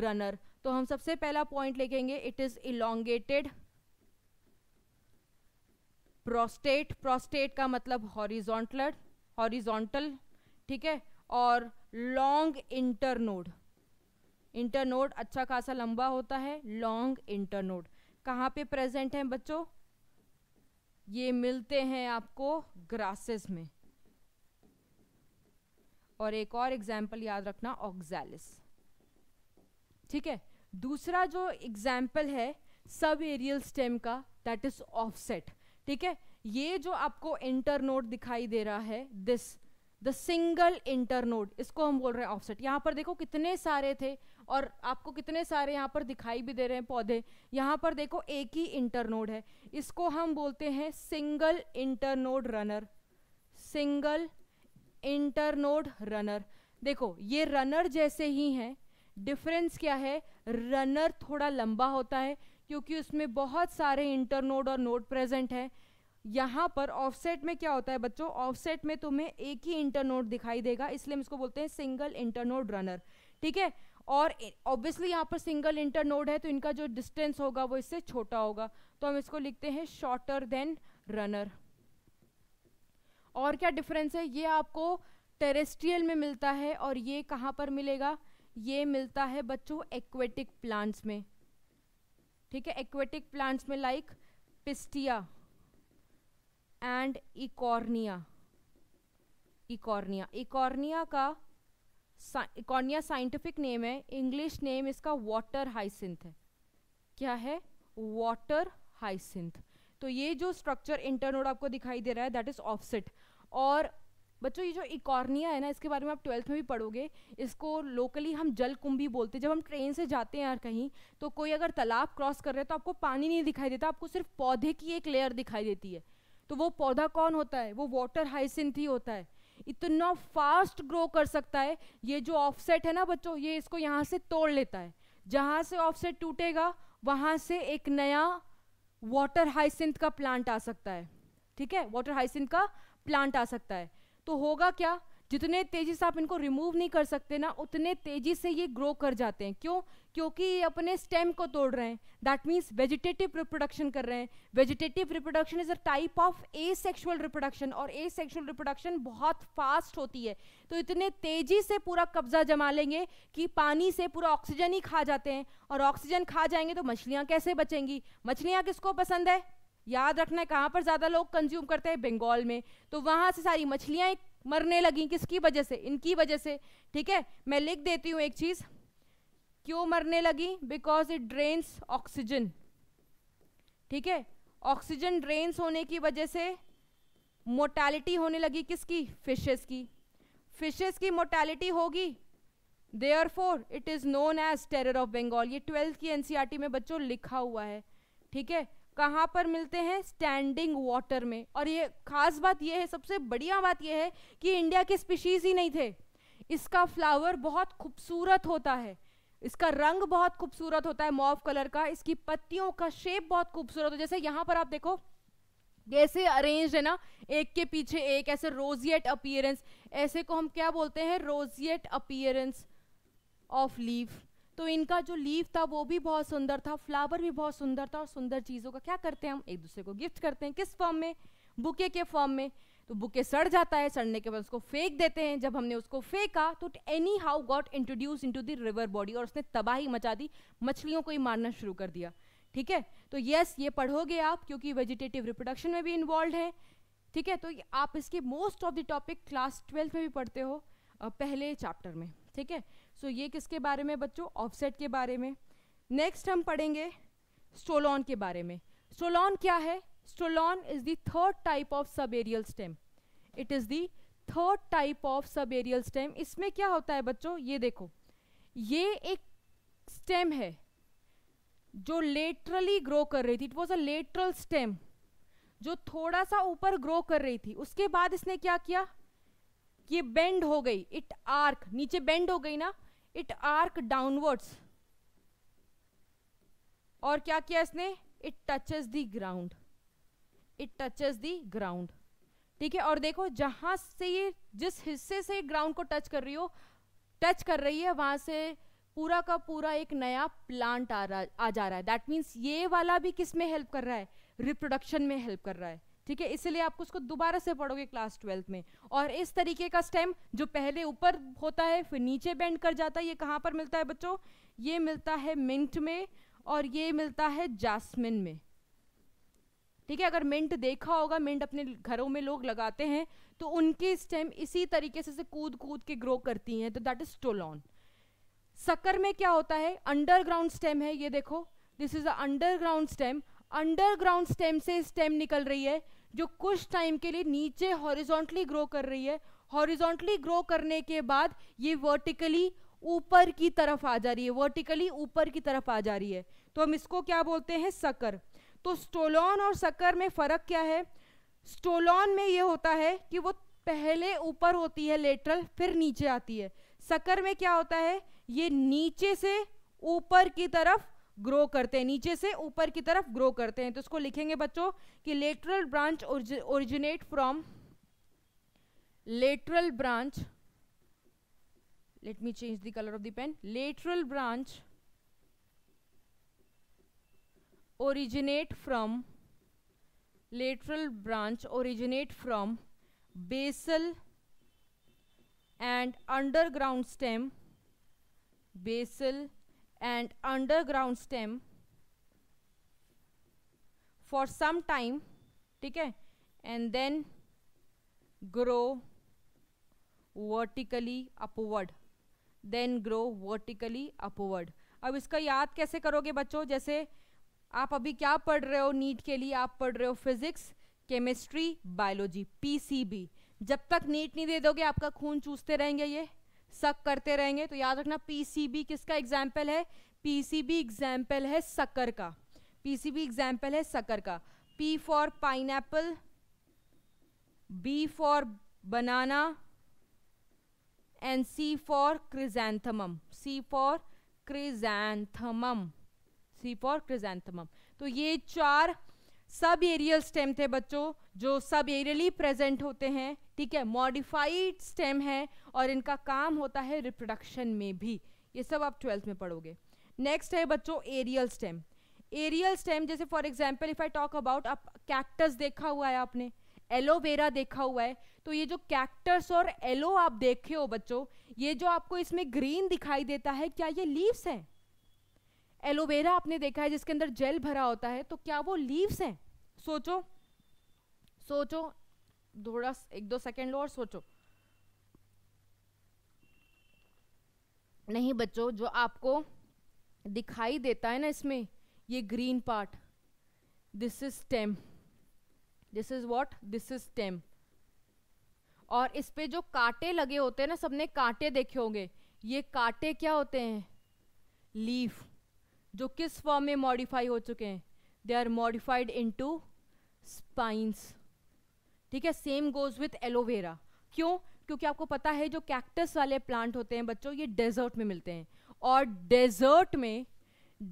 रनर तो हम सबसे पहला पॉइंट लिखेंगे it is elongated prostrate prostrate का मतलब हॉरिजॉन्टलड हॉरिजॉन्टल ठीक है और लॉन्ग इंटरनोड इंटरनोड अच्छा खासा लंबा होता है लॉन्ग इंटरनोड कहाँ पे प्रेजेंट हैं बच्चों ये मिलते हैं आपको ग्रासेस में और एक और एग्जाम्पल याद रखना ऑक्जैलिस ठीक है दूसरा जो एग्जाम्पल है सब एरियल स्टेम का दैट इज ऑफसेट ठीक है ये जो आपको इंटर नोड दिखाई दे रहा है this the single internode इसको हम बोल रहे हैं ऑफसेट यहाँ पर देखो कितने सारे थे और आपको कितने सारे यहाँ पर दिखाई भी दे रहे हैं पौधे यहाँ पर देखो एक ही इंटर नोड है इसको हम बोलते हैं single internode runner single internode runner देखो ये रनर जैसे ही हैं डिफरेंस क्या है रनर थोड़ा लंबा होता है क्योंकि उसमें बहुत सारे इंटर नोड और नोड प्रेजेंट हैं यहाँ पर ऑफसेट में क्या होता है बच्चों ऑफसेट में तुम्हें एक ही इंटरनोड दिखाई देगा इसलिए हम इसको बोलते हैं सिंगल इंटरनोड रनर ठीक है और ऑब्वियसली यहाँ पर सिंगल इंटरनोड है तो इनका जो डिस्टेंस होगा वो इससे छोटा होगा तो हम इसको लिखते हैं शॉर्टर देन रनर और क्या डिफरेंस है ये आपको टेरेस्ट्रियल में मिलता है और ये कहाँ पर मिलेगा ये मिलता है बच्चों एक्वेटिक प्लांट्स में ठीक है एक्वेटिक प्लांट्स में like Pistia and Eichhornia Eichhornia Eichhornia का इकॉर्निया साइंटिफिक नेम है इंग्लिश नेम इसका वाटर हाइसिंथ है क्या है वाटर हाइसिंथ तो ये जो स्ट्रक्चर इंटरनोड आपको दिखाई दे रहा है दैट इज ऑफसेट और बच्चों ये जो इकॉर्निया है ना इसके बारे में आप ट्वेल्थ में भी पढ़ोगे इसको लोकली हम जल कुंभी बोलते हैं जब हम ट्रेन से जाते हैं यार कहीं तो कोई अगर तालाब क्रॉस कर रहे हैं तो आपको पानी नहीं दिखाई देता आपको सिर्फ पौधे की एक लेयर दिखाई देती है तो वो पौधा कौन होता है वो वाटर हाइसिंथ ही होता है इतना फास्ट ग्रो कर सकता है ये जो ऑफसेट है ना बच्चों ये इसको यहाँ से तोड़ लेता है जहाँ से ऑफसेट टूटेगा वहाँ से एक नया वाटर हाइसिंथ का प्लांट आ सकता है ठीक है वाटर हाइसिंथ का प्लांट आ सकता है तो होगा क्या जितने तेज़ी से आप इनको रिमूव नहीं कर सकते ना उतने तेज़ी से ये ग्रो कर जाते हैं क्यों क्योंकि ये अपने स्टेम को तोड़ रहे हैं दैट मीन्स वेजिटेटिव रिप्रोडक्शन कर रहे हैं vegetative reproduction is a type of asexual reproduction और ए सेक्शुअल रिप्रोडक्शन बहुत फास्ट होती है तो इतने तेज़ी से पूरा कब्जा जमा लेंगे कि पानी से पूरा ऑक्सीजन ही खा जाते हैं और ऑक्सीजन खा जाएंगे तो मछलियाँ कैसे बचेंगी मछलियाँ किसको पसंद है याद रखना है कहाँ पर ज़्यादा लोग कंज्यूम करते हैं बंगाल में तो वहां से सारी मछलियां मरने लगी किसकी वजह से इनकी वजह से ठीक है मैं लिख देती हूँ एक चीज़ क्यों मरने लगी बिकॉज इट ड्रेन्स ऑक्सीजन ठीक है ऑक्सीजन ड्रेन्स होने की वजह से मोर्टैलिटी होने लगी किसकी फिशेस की फिशेस की मोर्टैलिटी होगी therefore it is known as terror of Bengal ये ट्वेल्थ की एनसीईआरटी e में बच्चों लिखा हुआ है ठीक है कहाँ पर मिलते हैं स्टैंडिंग वाटर में और ये खास बात यह है सबसे बढ़िया बात यह है कि इंडिया के स्पीशीज़ ही नहीं थे इसका फ्लावर बहुत खूबसूरत होता है इसका रंग बहुत खूबसूरत होता है मॉव कलर का इसकी पत्तियों का शेप बहुत खूबसूरत हो जैसे यहाँ पर आप देखो जैसे अरेंज है ना एक के पीछे एक ऐसे रोजियट अपियरेंस ऐसे को हम क्या बोलते हैं रोजियट अपियरेंस ऑफ लीफ तो इनका जो लीफ था वो भी बहुत सुंदर था फ्लावर भी बहुत सुंदर था और सुंदर चीज़ों का क्या करते हैं हम एक दूसरे को गिफ्ट करते हैं किस फॉर्म में बुके के फॉर्म में तो बुके सड़ जाता है सड़ने के बाद उसको फेंक देते हैं जब हमने उसको फेंका तो anyhow got introduce to the river body और उसने तबाही मचा दी मछलियों को ही मारना शुरू कर दिया ठीक है तो यस ये पढ़ोगे आप क्योंकि वेजिटेटिव रिप्रोडक्शन में भी इन्वॉल्व है ठीक है तो आप इसके most of the topic class twelfth में भी पढ़ते हो पहले चैप्टर में ठीक है सो ये किसके बारे में बच्चों ऑफसेट के बारे में नेक्स्ट हम पढ़ेंगे स्टोलॉन के बारे में स्टोलॉन क्या है stolon is the third type of sub aerial stem it is the third type of sub aerial stem इसमें क्या होता है बच्चों ये देखो ये एक स्टेम है जो लेटरली ग्रो कर रही थी it was a lateral stem जो थोड़ा सा ऊपर ग्रो कर रही थी उसके बाद इसने क्या किया ये बेंड हो गई इट आर्क नीचे बेंड हो गई ना इट आर्क डाउनवर्ड्स और क्या किया इसने it touches the ground it touches the ground ठीक है और देखो जहां से ये जिस हिस्से से ग्राउंड को टच कर रही हो टच कर रही है वहां से पूरा का पूरा एक नया प्लांट आ रहा आ जा रहा है दैट मीन्स ये वाला भी किस में हेल्प कर रहा है रिप्रोडक्शन में हेल्प कर रहा है ठीक है इसलिए आपको उसको दोबारा से पढ़ोगे क्लास ट्वेल्थ में और इस तरीके का स्टेम जो पहले ऊपर होता है फिर नीचे बेंड कर जाता है ये कहाँ पर मिलता है बच्चों ये मिलता है मिंट में और ये मिलता है जासमिन में ठीक है अगर मिंट देखा होगा मिंट अपने घरों में लोग लगाते हैं तो उनकी स्टेम इसी तरीके से, से कूद कूद के ग्रो करती हैं तो दैट इज टोलॉन सकर में क्या होता है अंडरग्राउंड स्टेम है ये देखो this is a underground stem underground stem से स्टेम निकल रही है जो कुछ टाइम के लिए नीचे हॉरिजॉन्टली ग्रो कर रही है हॉरिजॉन्टली ग्रो करने के बाद ये वर्टिकली ऊपर की तरफ आ जा रही है वर्टिकली ऊपर की तरफ आ जा रही है तो हम इसको क्या बोलते हैं सकर तो स्टोलॉन और सकर में फ़र्क क्या है स्टोलॉन में ये होता है कि वो पहले ऊपर होती है लेटरल फिर नीचे आती है सकर में क्या होता है ये नीचे से ऊपर की तरफ ग्रो करते हैं नीचे से ऊपर की तरफ ग्रो करते हैं तो उसको लिखेंगे बच्चों कि lateral branch originate from lateral branch let me change the colour of the pen lateral branch originate from lateral branch originate from basal end underground stem basal and underground stem for some time ठीक है and then grow vertically upward then grow vertically upward अब इसका याद कैसे करोगे बच्चों जैसे आप अभी क्या पढ़ रहे हो नीट के लिए आप पढ़ रहे हो फिजिक्स केमिस्ट्री बायोलॉजी पीसीबी जब तक नीट नहीं दे दोगे आपका खून चूसते रहेंगे ये सक करते रहेंगे तो याद रखना पीसीबी किसका एग्जाम्पल है पीसीबी एग्जाम्पल है सकर का पीसीबी एग्जाम्पल है सकर का P for pine B for banana and C for chrysanthemum C for chrysanthemum C for chrysanthemum तो ये चार सब एरियल स्टेम थे बच्चों जो सब एरियली प्रेजेंट होते हैं ठीक है मॉडिफाइड स्टेम है और इनका काम होता है रिप्रोडक्शन में भी ये सब आप ट्वेल्थ में पढ़ोगे नेक्स्ट है बच्चों एरियल स्टेम एरियल स्टेम जैसे for example if I talk about आप कैक्टस देखा हुआ है आपने एलोवेरा देखा हुआ है तो ये जो कैक्टस और एलो आप देखे हो बच्चों ये जो आपको इसमें ग्रीन दिखाई देता है क्या ये लीव्स हैं एलोवेरा आपने देखा है जिसके अंदर जेल भरा होता है तो क्या वो लीव्स हैं सोचो सोचो थोड़ा एक दो सेकेंड लो और सोचो नहीं बच्चों जो आपको दिखाई देता है ना इसमें ये green part this is stem this is what this is stem और इस पे जो कांटे लगे होते हैं ना सबने कांटे देखे होंगे ये कांटे क्या होते हैं लीफ जो किस फॉर्म में मॉडिफाई हो चुके हैं they are modified into spines ठीक है सेम गोज़ विथ एलोवेरा क्यों क्योंकि आपको पता है जो कैक्टस वाले प्लांट होते हैं बच्चों ये डेजर्ट में मिलते हैं और डेजर्ट में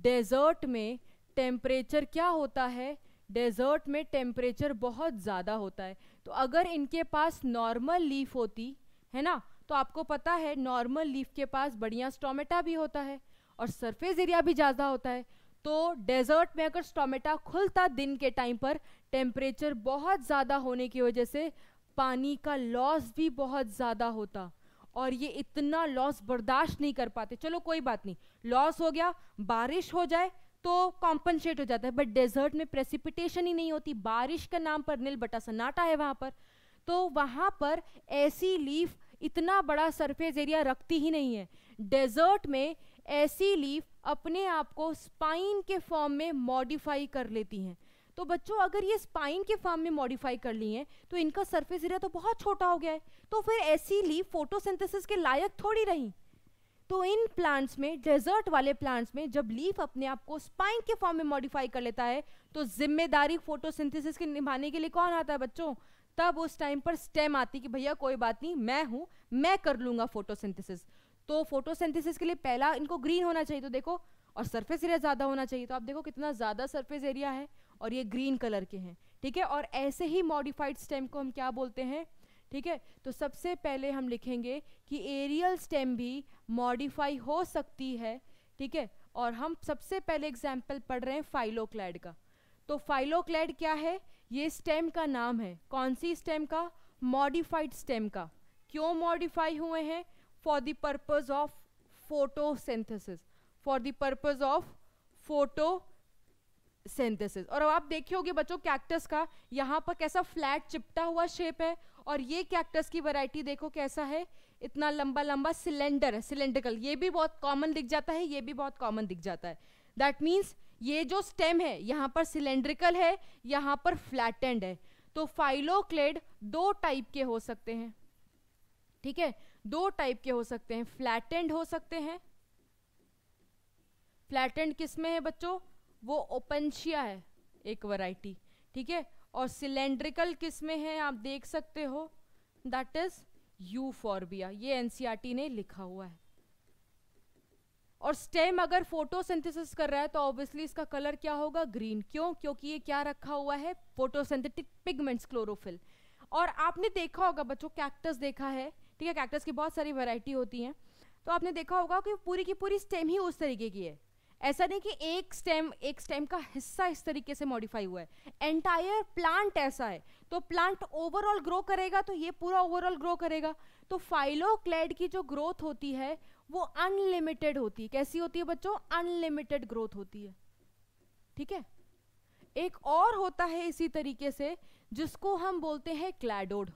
डेजर्ट में टेम्परेचर क्या होता है डेजर्ट में टेम्परेचर बहुत ज़्यादा होता है तो अगर इनके पास नॉर्मल लीफ होती है ना तो आपको पता है नॉर्मल लीफ के पास बढ़िया स्टोमेटा भी होता है और सरफेस एरिया भी ज़्यादा होता है तो डेजर्ट में अगर स्टोमेटा खुलता दिन के टाइम पर टेम्परेचर बहुत ज़्यादा होने की वजह से पानी का लॉस भी बहुत ज़्यादा होता और ये इतना लॉस बर्दाश्त नहीं कर पाते चलो कोई बात नहीं लॉस हो गया बारिश हो जाए तो कॉम्पनसेट हो जाता है बट डेजर्ट में प्रेसिपिटेशन ही नहीं होती बारिश के नाम पर नील बटा सन्नाटा है वहाँ पर तो वहाँ पर ऐसी लीफ इतना बड़ा सरफेस एरिया रखती ही नहीं है डेजर्ट में ऐसी लीफ अपने आप को स्पाइन के फॉर्म में मॉडिफाई कर लेती हैं तो बच्चों अगर ये स्पाइन के फॉर्म में मॉडिफाई कर ली हैं तो इनका सरफेस एरिया तो बहुत छोटा हो गया है तो फिर ऐसी लीफ फोटोसिंथेसिस के लायक थोड़ी रही तो इन प्लांट्स में डेजर्ट वाले प्लांट्स में जब लीफ अपने आप को स्पाइन के फॉर्म में मॉडिफाई कर लेता है तो जिम्मेदारी फोटोसिंथेसिस के निभाने के लिए कौन आता है बच्चों तब उस टाइम पर स्टेम आती कि भैया कोई बात नहीं मैं हूँ मैं कर लूंगा फोटोसिंथेसिस तो फोटोसेंथिस के लिए पहला इनको ग्रीन होना चाहिए तो देखो और सरफेस एरिया ज़्यादा होना चाहिए तो आप देखो कितना ज़्यादा सरफेस एरिया है और ये ग्रीन कलर के हैं ठीक है और ऐसे ही मॉडिफाइड स्टेम को हम क्या बोलते हैं ठीक है तो सबसे पहले हम लिखेंगे कि एरियल स्टेम भी मॉडिफाई हो सकती है ठीक है और हम सबसे पहले एग्जाम्पल पढ़ रहे हैं फाइलोक्लैड का तो फाइलोक्लैड क्या है ये स्टेम का नाम है कौन सी स्टेम का मॉडिफाइड स्टेम का क्यों मॉडिफाई हुए हैं for the purpose of photosynthesis for the purpose of photosynthesis और अब आप देखे होगे बच्चों कैक्टस का यहाँ पर कैसा फ्लैट चिपटा हुआ शेप है और ये कैक्टस की वैरायटी देखो कैसा है इतना लंबा लंबा सिलेंडर है सिलेंड्रिकल ये भी बहुत कॉमन दिख जाता है ये भी बहुत कॉमन दिख जाता है दैट मीन्स ये जो स्टेम है यहाँ पर सिलेंड्रिकल है यहाँ पर फ्लैटेंड है तो फाइलोक्लेड दो टाइप के हो सकते हैं ठीक है दो टाइप के हो सकते हैं फ्लैटेंड हो सकते हैं फ्लैटेंड किस में है बच्चों वो ओपनशिया है एक वैरायटी ठीक है और सिलेंड्रिकल किस में है आप देख सकते हो दैट इज यू फॉर्बिया ये एनसीईआरटी e ने लिखा हुआ है और स्टेम अगर फोटोसिंथेसिस कर रहा है तो ऑब्वियसली इसका कलर क्या होगा ग्रीन क्यों क्योंकि ये क्या रखा हुआ है फोटोसिंथेटिक पिगमेंट्स क्लोरोफिल और आपने देखा होगा बच्चों कैक्टस देखा है ठीक है कैक्टस की बहुत सारी वैरायटी होती हैं तो आपने देखा होगा कि पूरी की पूरी स्टेम ही उस तरीके की है ऐसा नहीं कि एक स्टेम एक स्टेम का हिस्सा इस तरीके से मॉडिफाई हुआ है एंटायर प्लांट ऐसा है तो प्लांट ओवरऑल ग्रो करेगा तो ये पूरा ओवरऑल ग्रो करेगा तो फाइलोक्लेड की जो ग्रोथ होती है वो अनलिमिटेड होती है कैसी होती है बच्चों अनलिमिटेड ग्रोथ होती है ठीक है एक और होता है इसी तरीके से जिसको हम बोलते हैं क्लैडोड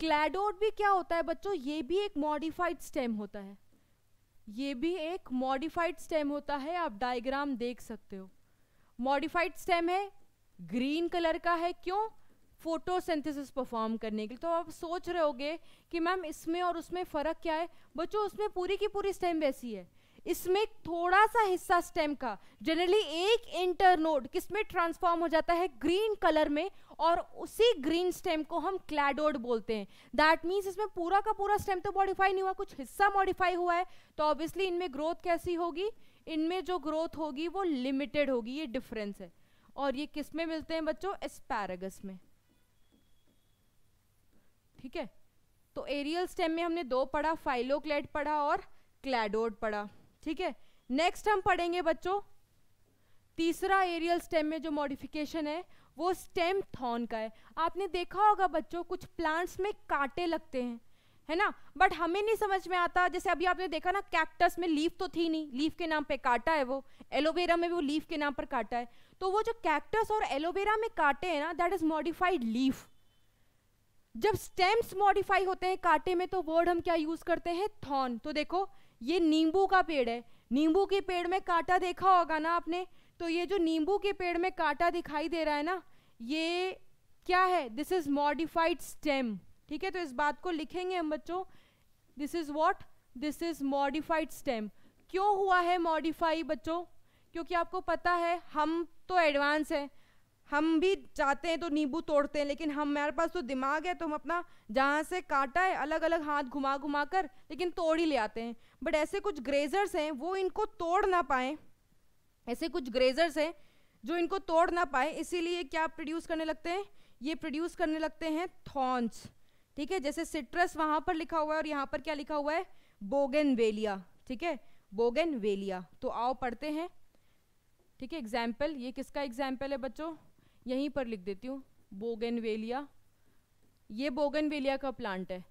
क्लैडोड भी क्या होता है बच्चों ये भी एक मॉडिफाइड स्टेम होता है ये भी एक मॉडिफाइड स्टेम होता है आप डायग्राम देख सकते हो मॉडिफाइड स्टेम है ग्रीन कलर का है क्यों फोटोसिंथेसिस परफॉर्म करने के लिए तो आप सोच रहे होगे कि मैम इसमें और उसमें फ़र्क क्या है बच्चों उसमें पूरी की पूरी स्टेम वैसी है इसमें थोड़ा सा हिस्सा स्टेम का जनरली एक इंटरनोड किसमें ट्रांसफॉर्म हो जाता है ग्रीन कलर में और उसी ग्रीन स्टेम को हम क्लैडोड बोलते हैं दैट मीन्स इसमें पूरा का पूरा स्टेम तो मॉडिफाई नहीं हुआ कुछ हिस्सा मॉडिफाई हुआ है तो ऑब्वियसली इनमें ग्रोथ कैसी होगी इनमें जो ग्रोथ होगी वो लिमिटेड होगी ये डिफरेंस है और ये किस में मिलते हैं बच्चों एस्पैरागस में ठीक है तो एरियल स्टेम में हमने दो पढ़ा फाइलोक्लेट पढ़ा और क्लैडोड पढ़ा ठीक है नेक्स्ट हम पढ़ेंगे बच्चों तीसरा एरियल स्टेम में जो मॉडिफिकेशन है वो स्टेम थॉर्न का है आपने देखा होगा बच्चों कुछ प्लांट्स में कांटे लगते हैं है ना बट हमें नहीं समझ में आता जैसे अभी आपने देखा ना कैक्टस में लीफ तो थी नहीं लीफ के नाम पे काटा है वो एलोवेरा में वो लीफ के नाम पर काटा है तो वो जो कैक्टस और एलोवेरा में काटे हैं ना दैट इज मॉडिफाइड लीफ जब स्टेम्स मॉडिफाई होते हैं कांटे में तो वर्ड हम क्या यूज करते हैं थॉर्न तो देखो ये नींबू का पेड़ है नींबू के पेड़ में कांटा देखा होगा ना आपने तो ये जो नींबू के पेड़ में कांटा दिखाई दे रहा है ना ये क्या है दिस इज मॉडिफाइड स्टेम ठीक है तो इस बात को लिखेंगे हम बच्चों this is what this is modified stem क्यों हुआ है मॉडिफाई बच्चों क्योंकि आपको पता है हम तो एडवांस हैं हम भी चाहते हैं तो नींबू तोड़ते हैं लेकिन हम हमारे पास तो दिमाग है तो हम अपना जहाँ से काटा है अलग अलग हाथ घुमा घुमा कर लेकिन तोड़ ही ले आते हैं बट ऐसे कुछ ग्रेजर्स हैं वो इनको तोड़ ना पाए ऐसे कुछ ग्रेजर्स हैं जो इनको तोड़ ना पाए इसीलिए क्या प्रोड्यूस करने लगते हैं ये प्रोड्यूस करने लगते हैं थॉन्स ठीक है जैसे सिट्रस वहाँ पर लिखा हुआ है और यहाँ पर क्या लिखा हुआ है बोगन वेलिया ठीक है बोगन वेलिया तो आओ पढ़ते हैं ठीक है एग्जाम्पल ये किसका एग्जाम्पल है बच्चों यहीं पर लिख देती हूँ बोगन वेलिया ये बोगन वेलिया का प्लांट है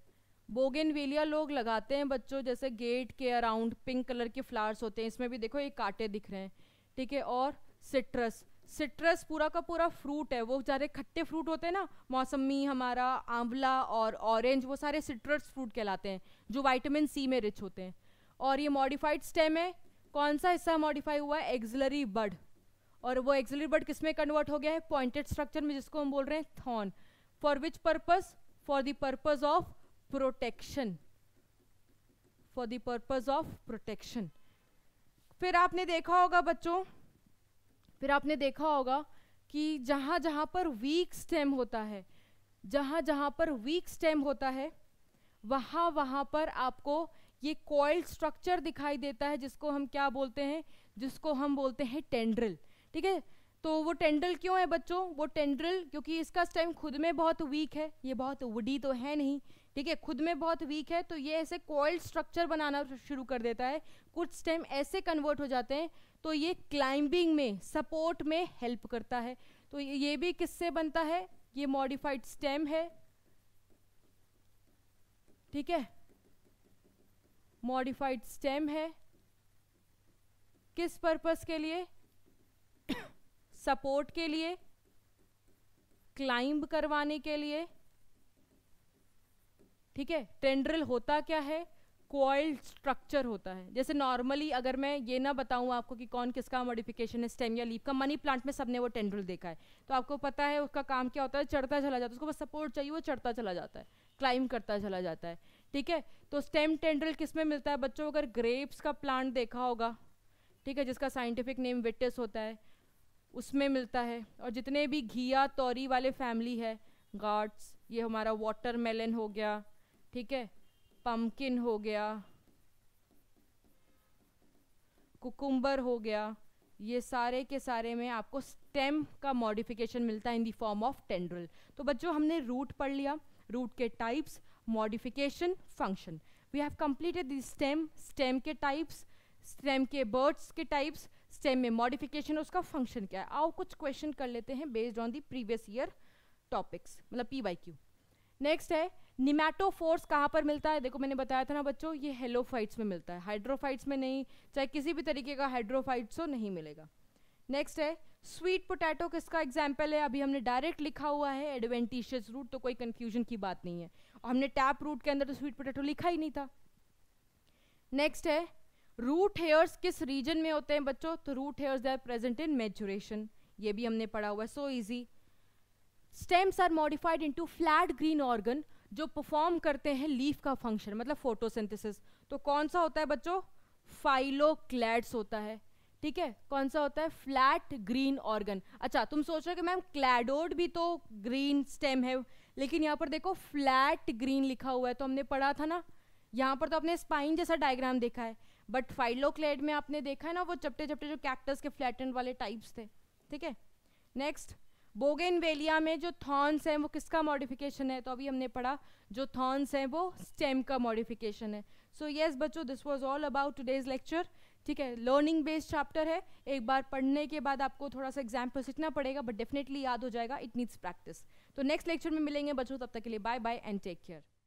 बोगेनवेलिया लोग लगाते हैं बच्चों जैसे गेट के अराउंड पिंक कलर के फ्लावर्स होते हैं इसमें भी देखो ये कांटे दिख रहे हैं ठीक है और सिट्रस सिट्रस पूरा का पूरा फ्रूट है वो सारे खट्टे फ्रूट होते हैं ना मौसमी हमारा आंवला और ऑरेंज वो सारे सिट्रस फ्रूट कहलाते हैं जो वाइटामिन सी में रिच होते हैं और ये मॉडिफाइड स्टेम है कौन सा हिस्सा मॉडिफाई हुआ है एक्जलरी बर्ड और वो एक्जलरी बर्ड किस में कन्वर्ट हो गया है पॉइंटेड स्ट्रक्चर में जिसको हम बोल रहे हैं thorn for which purpose for the purpose of protection for the purpose of protection फिर आपने देखा होगा बच्चों फिर आपने देखा होगा कि जहां जहां पर वीक स्टेम होता है जहां जहां पर वीक स्टेम होता है वहां वहां पर आपको ये कॉइल्ड स्ट्रक्चर दिखाई देता है जिसको हम क्या बोलते हैं जिसको हम बोलते हैं टेंड्रिल ठीक है तो वो टेंड्रिल क्यों है बच्चों वो टेंड्रिल क्योंकि इसका स्टेम खुद में बहुत वीक है ये बहुत वुडी तो है नहीं ठीक है खुद में बहुत वीक है तो ये ऐसे कोयल स्ट्रक्चर बनाना शुरू कर देता है कुछ स्टेम ऐसे कन्वर्ट हो जाते हैं तो ये क्लाइंबिंग में सपोर्ट में हेल्प करता है तो ये भी किससे बनता है ये मॉडिफाइड स्टेम है ठीक है मॉडिफाइड स्टेम है किस पर्पस के लिए सपोर्ट के लिए क्लाइंब करवाने के लिए ठीक है टेंड्रिल होता क्या है कॉइल्ड स्ट्रक्चर होता है जैसे नॉर्मली अगर मैं ये ना बताऊँ आपको कि कौन किसका मॉडिफिकेशन है स्टेम या लीफ का मनी प्लांट में सबने वो टेंड्रिल देखा है तो आपको पता है उसका काम क्या होता है चढ़ता चला जाता है उसको बस सपोर्ट चाहिए वो चढ़ता चला जाता है क्लाइम करता चला जाता है ठीक है तो स्टेम टेंड्रिल किस में मिलता है बच्चों अगर ग्रेप्स का प्लांट देखा होगा ठीक है जिसका साइंटिफिक नेम विटेस होता है उसमें मिलता है और जितने भी घिया तौरी वाले फैमिली है गार्ड्स ये हमारा वाटर मेलन हो गया ठीक है पम्पकिन हो गया कुकुम्बर हो गया ये सारे के सारे में आपको स्टेम का मॉडिफिकेशन मिलता है in the form of tendril तो बच्चों हमने रूट पढ़ लिया रूट के types modification function we have completed the stem stem के टाइप्स स्टेम के बर्ड्स के टाइप्स स्टेम में मॉडिफिकेशन उसका फंक्शन क्या है आओ कुछ क्वेश्चन कर लेते हैं based on the previous year topics मतलब पी वाई क्यू नेक्स्ट है निमेटोफोर्स कहाँ पर मिलता है देखो मैंने बताया था ना बच्चों ये हेलोफाइट्स में मिलता है हाइड्रोफाइट्स में नहीं चाहे किसी भी तरीके का हाइड्रोफाइट्स हो नहीं मिलेगा नेक्स्ट है स्वीट पोटैटो किसका एग्जाम्पल है अभी हमने डायरेक्ट लिखा हुआ है एडवेंटिशियस रूट तो कोई कन्फ्यूजन की बात नहीं है और हमने टैप रूट के अंदर तो स्वीट पोटैटो लिखा ही नहीं था नेक्स्ट है रूट हेयर्स किस रीजन में होते हैं बच्चों तो root hairs are present in maturation ये भी हमने पढ़ा हुआ है so easy stems are modified into flat green organ जो परफॉर्म करते हैं लीफ का फंक्शन मतलब फोटोसिंथेसिस तो कौन सा होता है बच्चों फाइलोक्लैड्स होता है ठीक है कौन सा होता है फ्लैट ग्रीन ऑर्गन अच्छा तुम सोच रहे हो कि मैम क्लैडोड भी तो ग्रीन स्टेम है लेकिन यहाँ पर देखो फ्लैट ग्रीन लिखा हुआ है तो हमने पढ़ा था ना यहाँ पर तो आपने स्पाइन जैसा डायग्राम देखा है बट फाइलोक्लैड में आपने देखा है ना वो चपटे चपटे जो कैक्टस के फ्लैटन वाले टाइप्स थे ठीक है नेक्स्ट बोगेनवेलिया में जो थॉर्न्स हैं वो किसका मॉडिफिकेशन है तो अभी हमने पढ़ा जो थॉर्न्स हैं वो स्टेम का मॉडिफिकेशन है सो so, यस yes, बच्चों this was all about today's lecture ठीक है लर्निंग बेस्ड चैप्टर है एक बार पढ़ने के बाद आपको थोड़ा सा एग्जाम्पल सीखना पड़ेगा बट डेफिनेटली याद हो जाएगा इट नीड्स प्रैक्टिस तो नेक्स्ट लेक्चर में मिलेंगे बच्चों तब तक के लिए bye bye and take care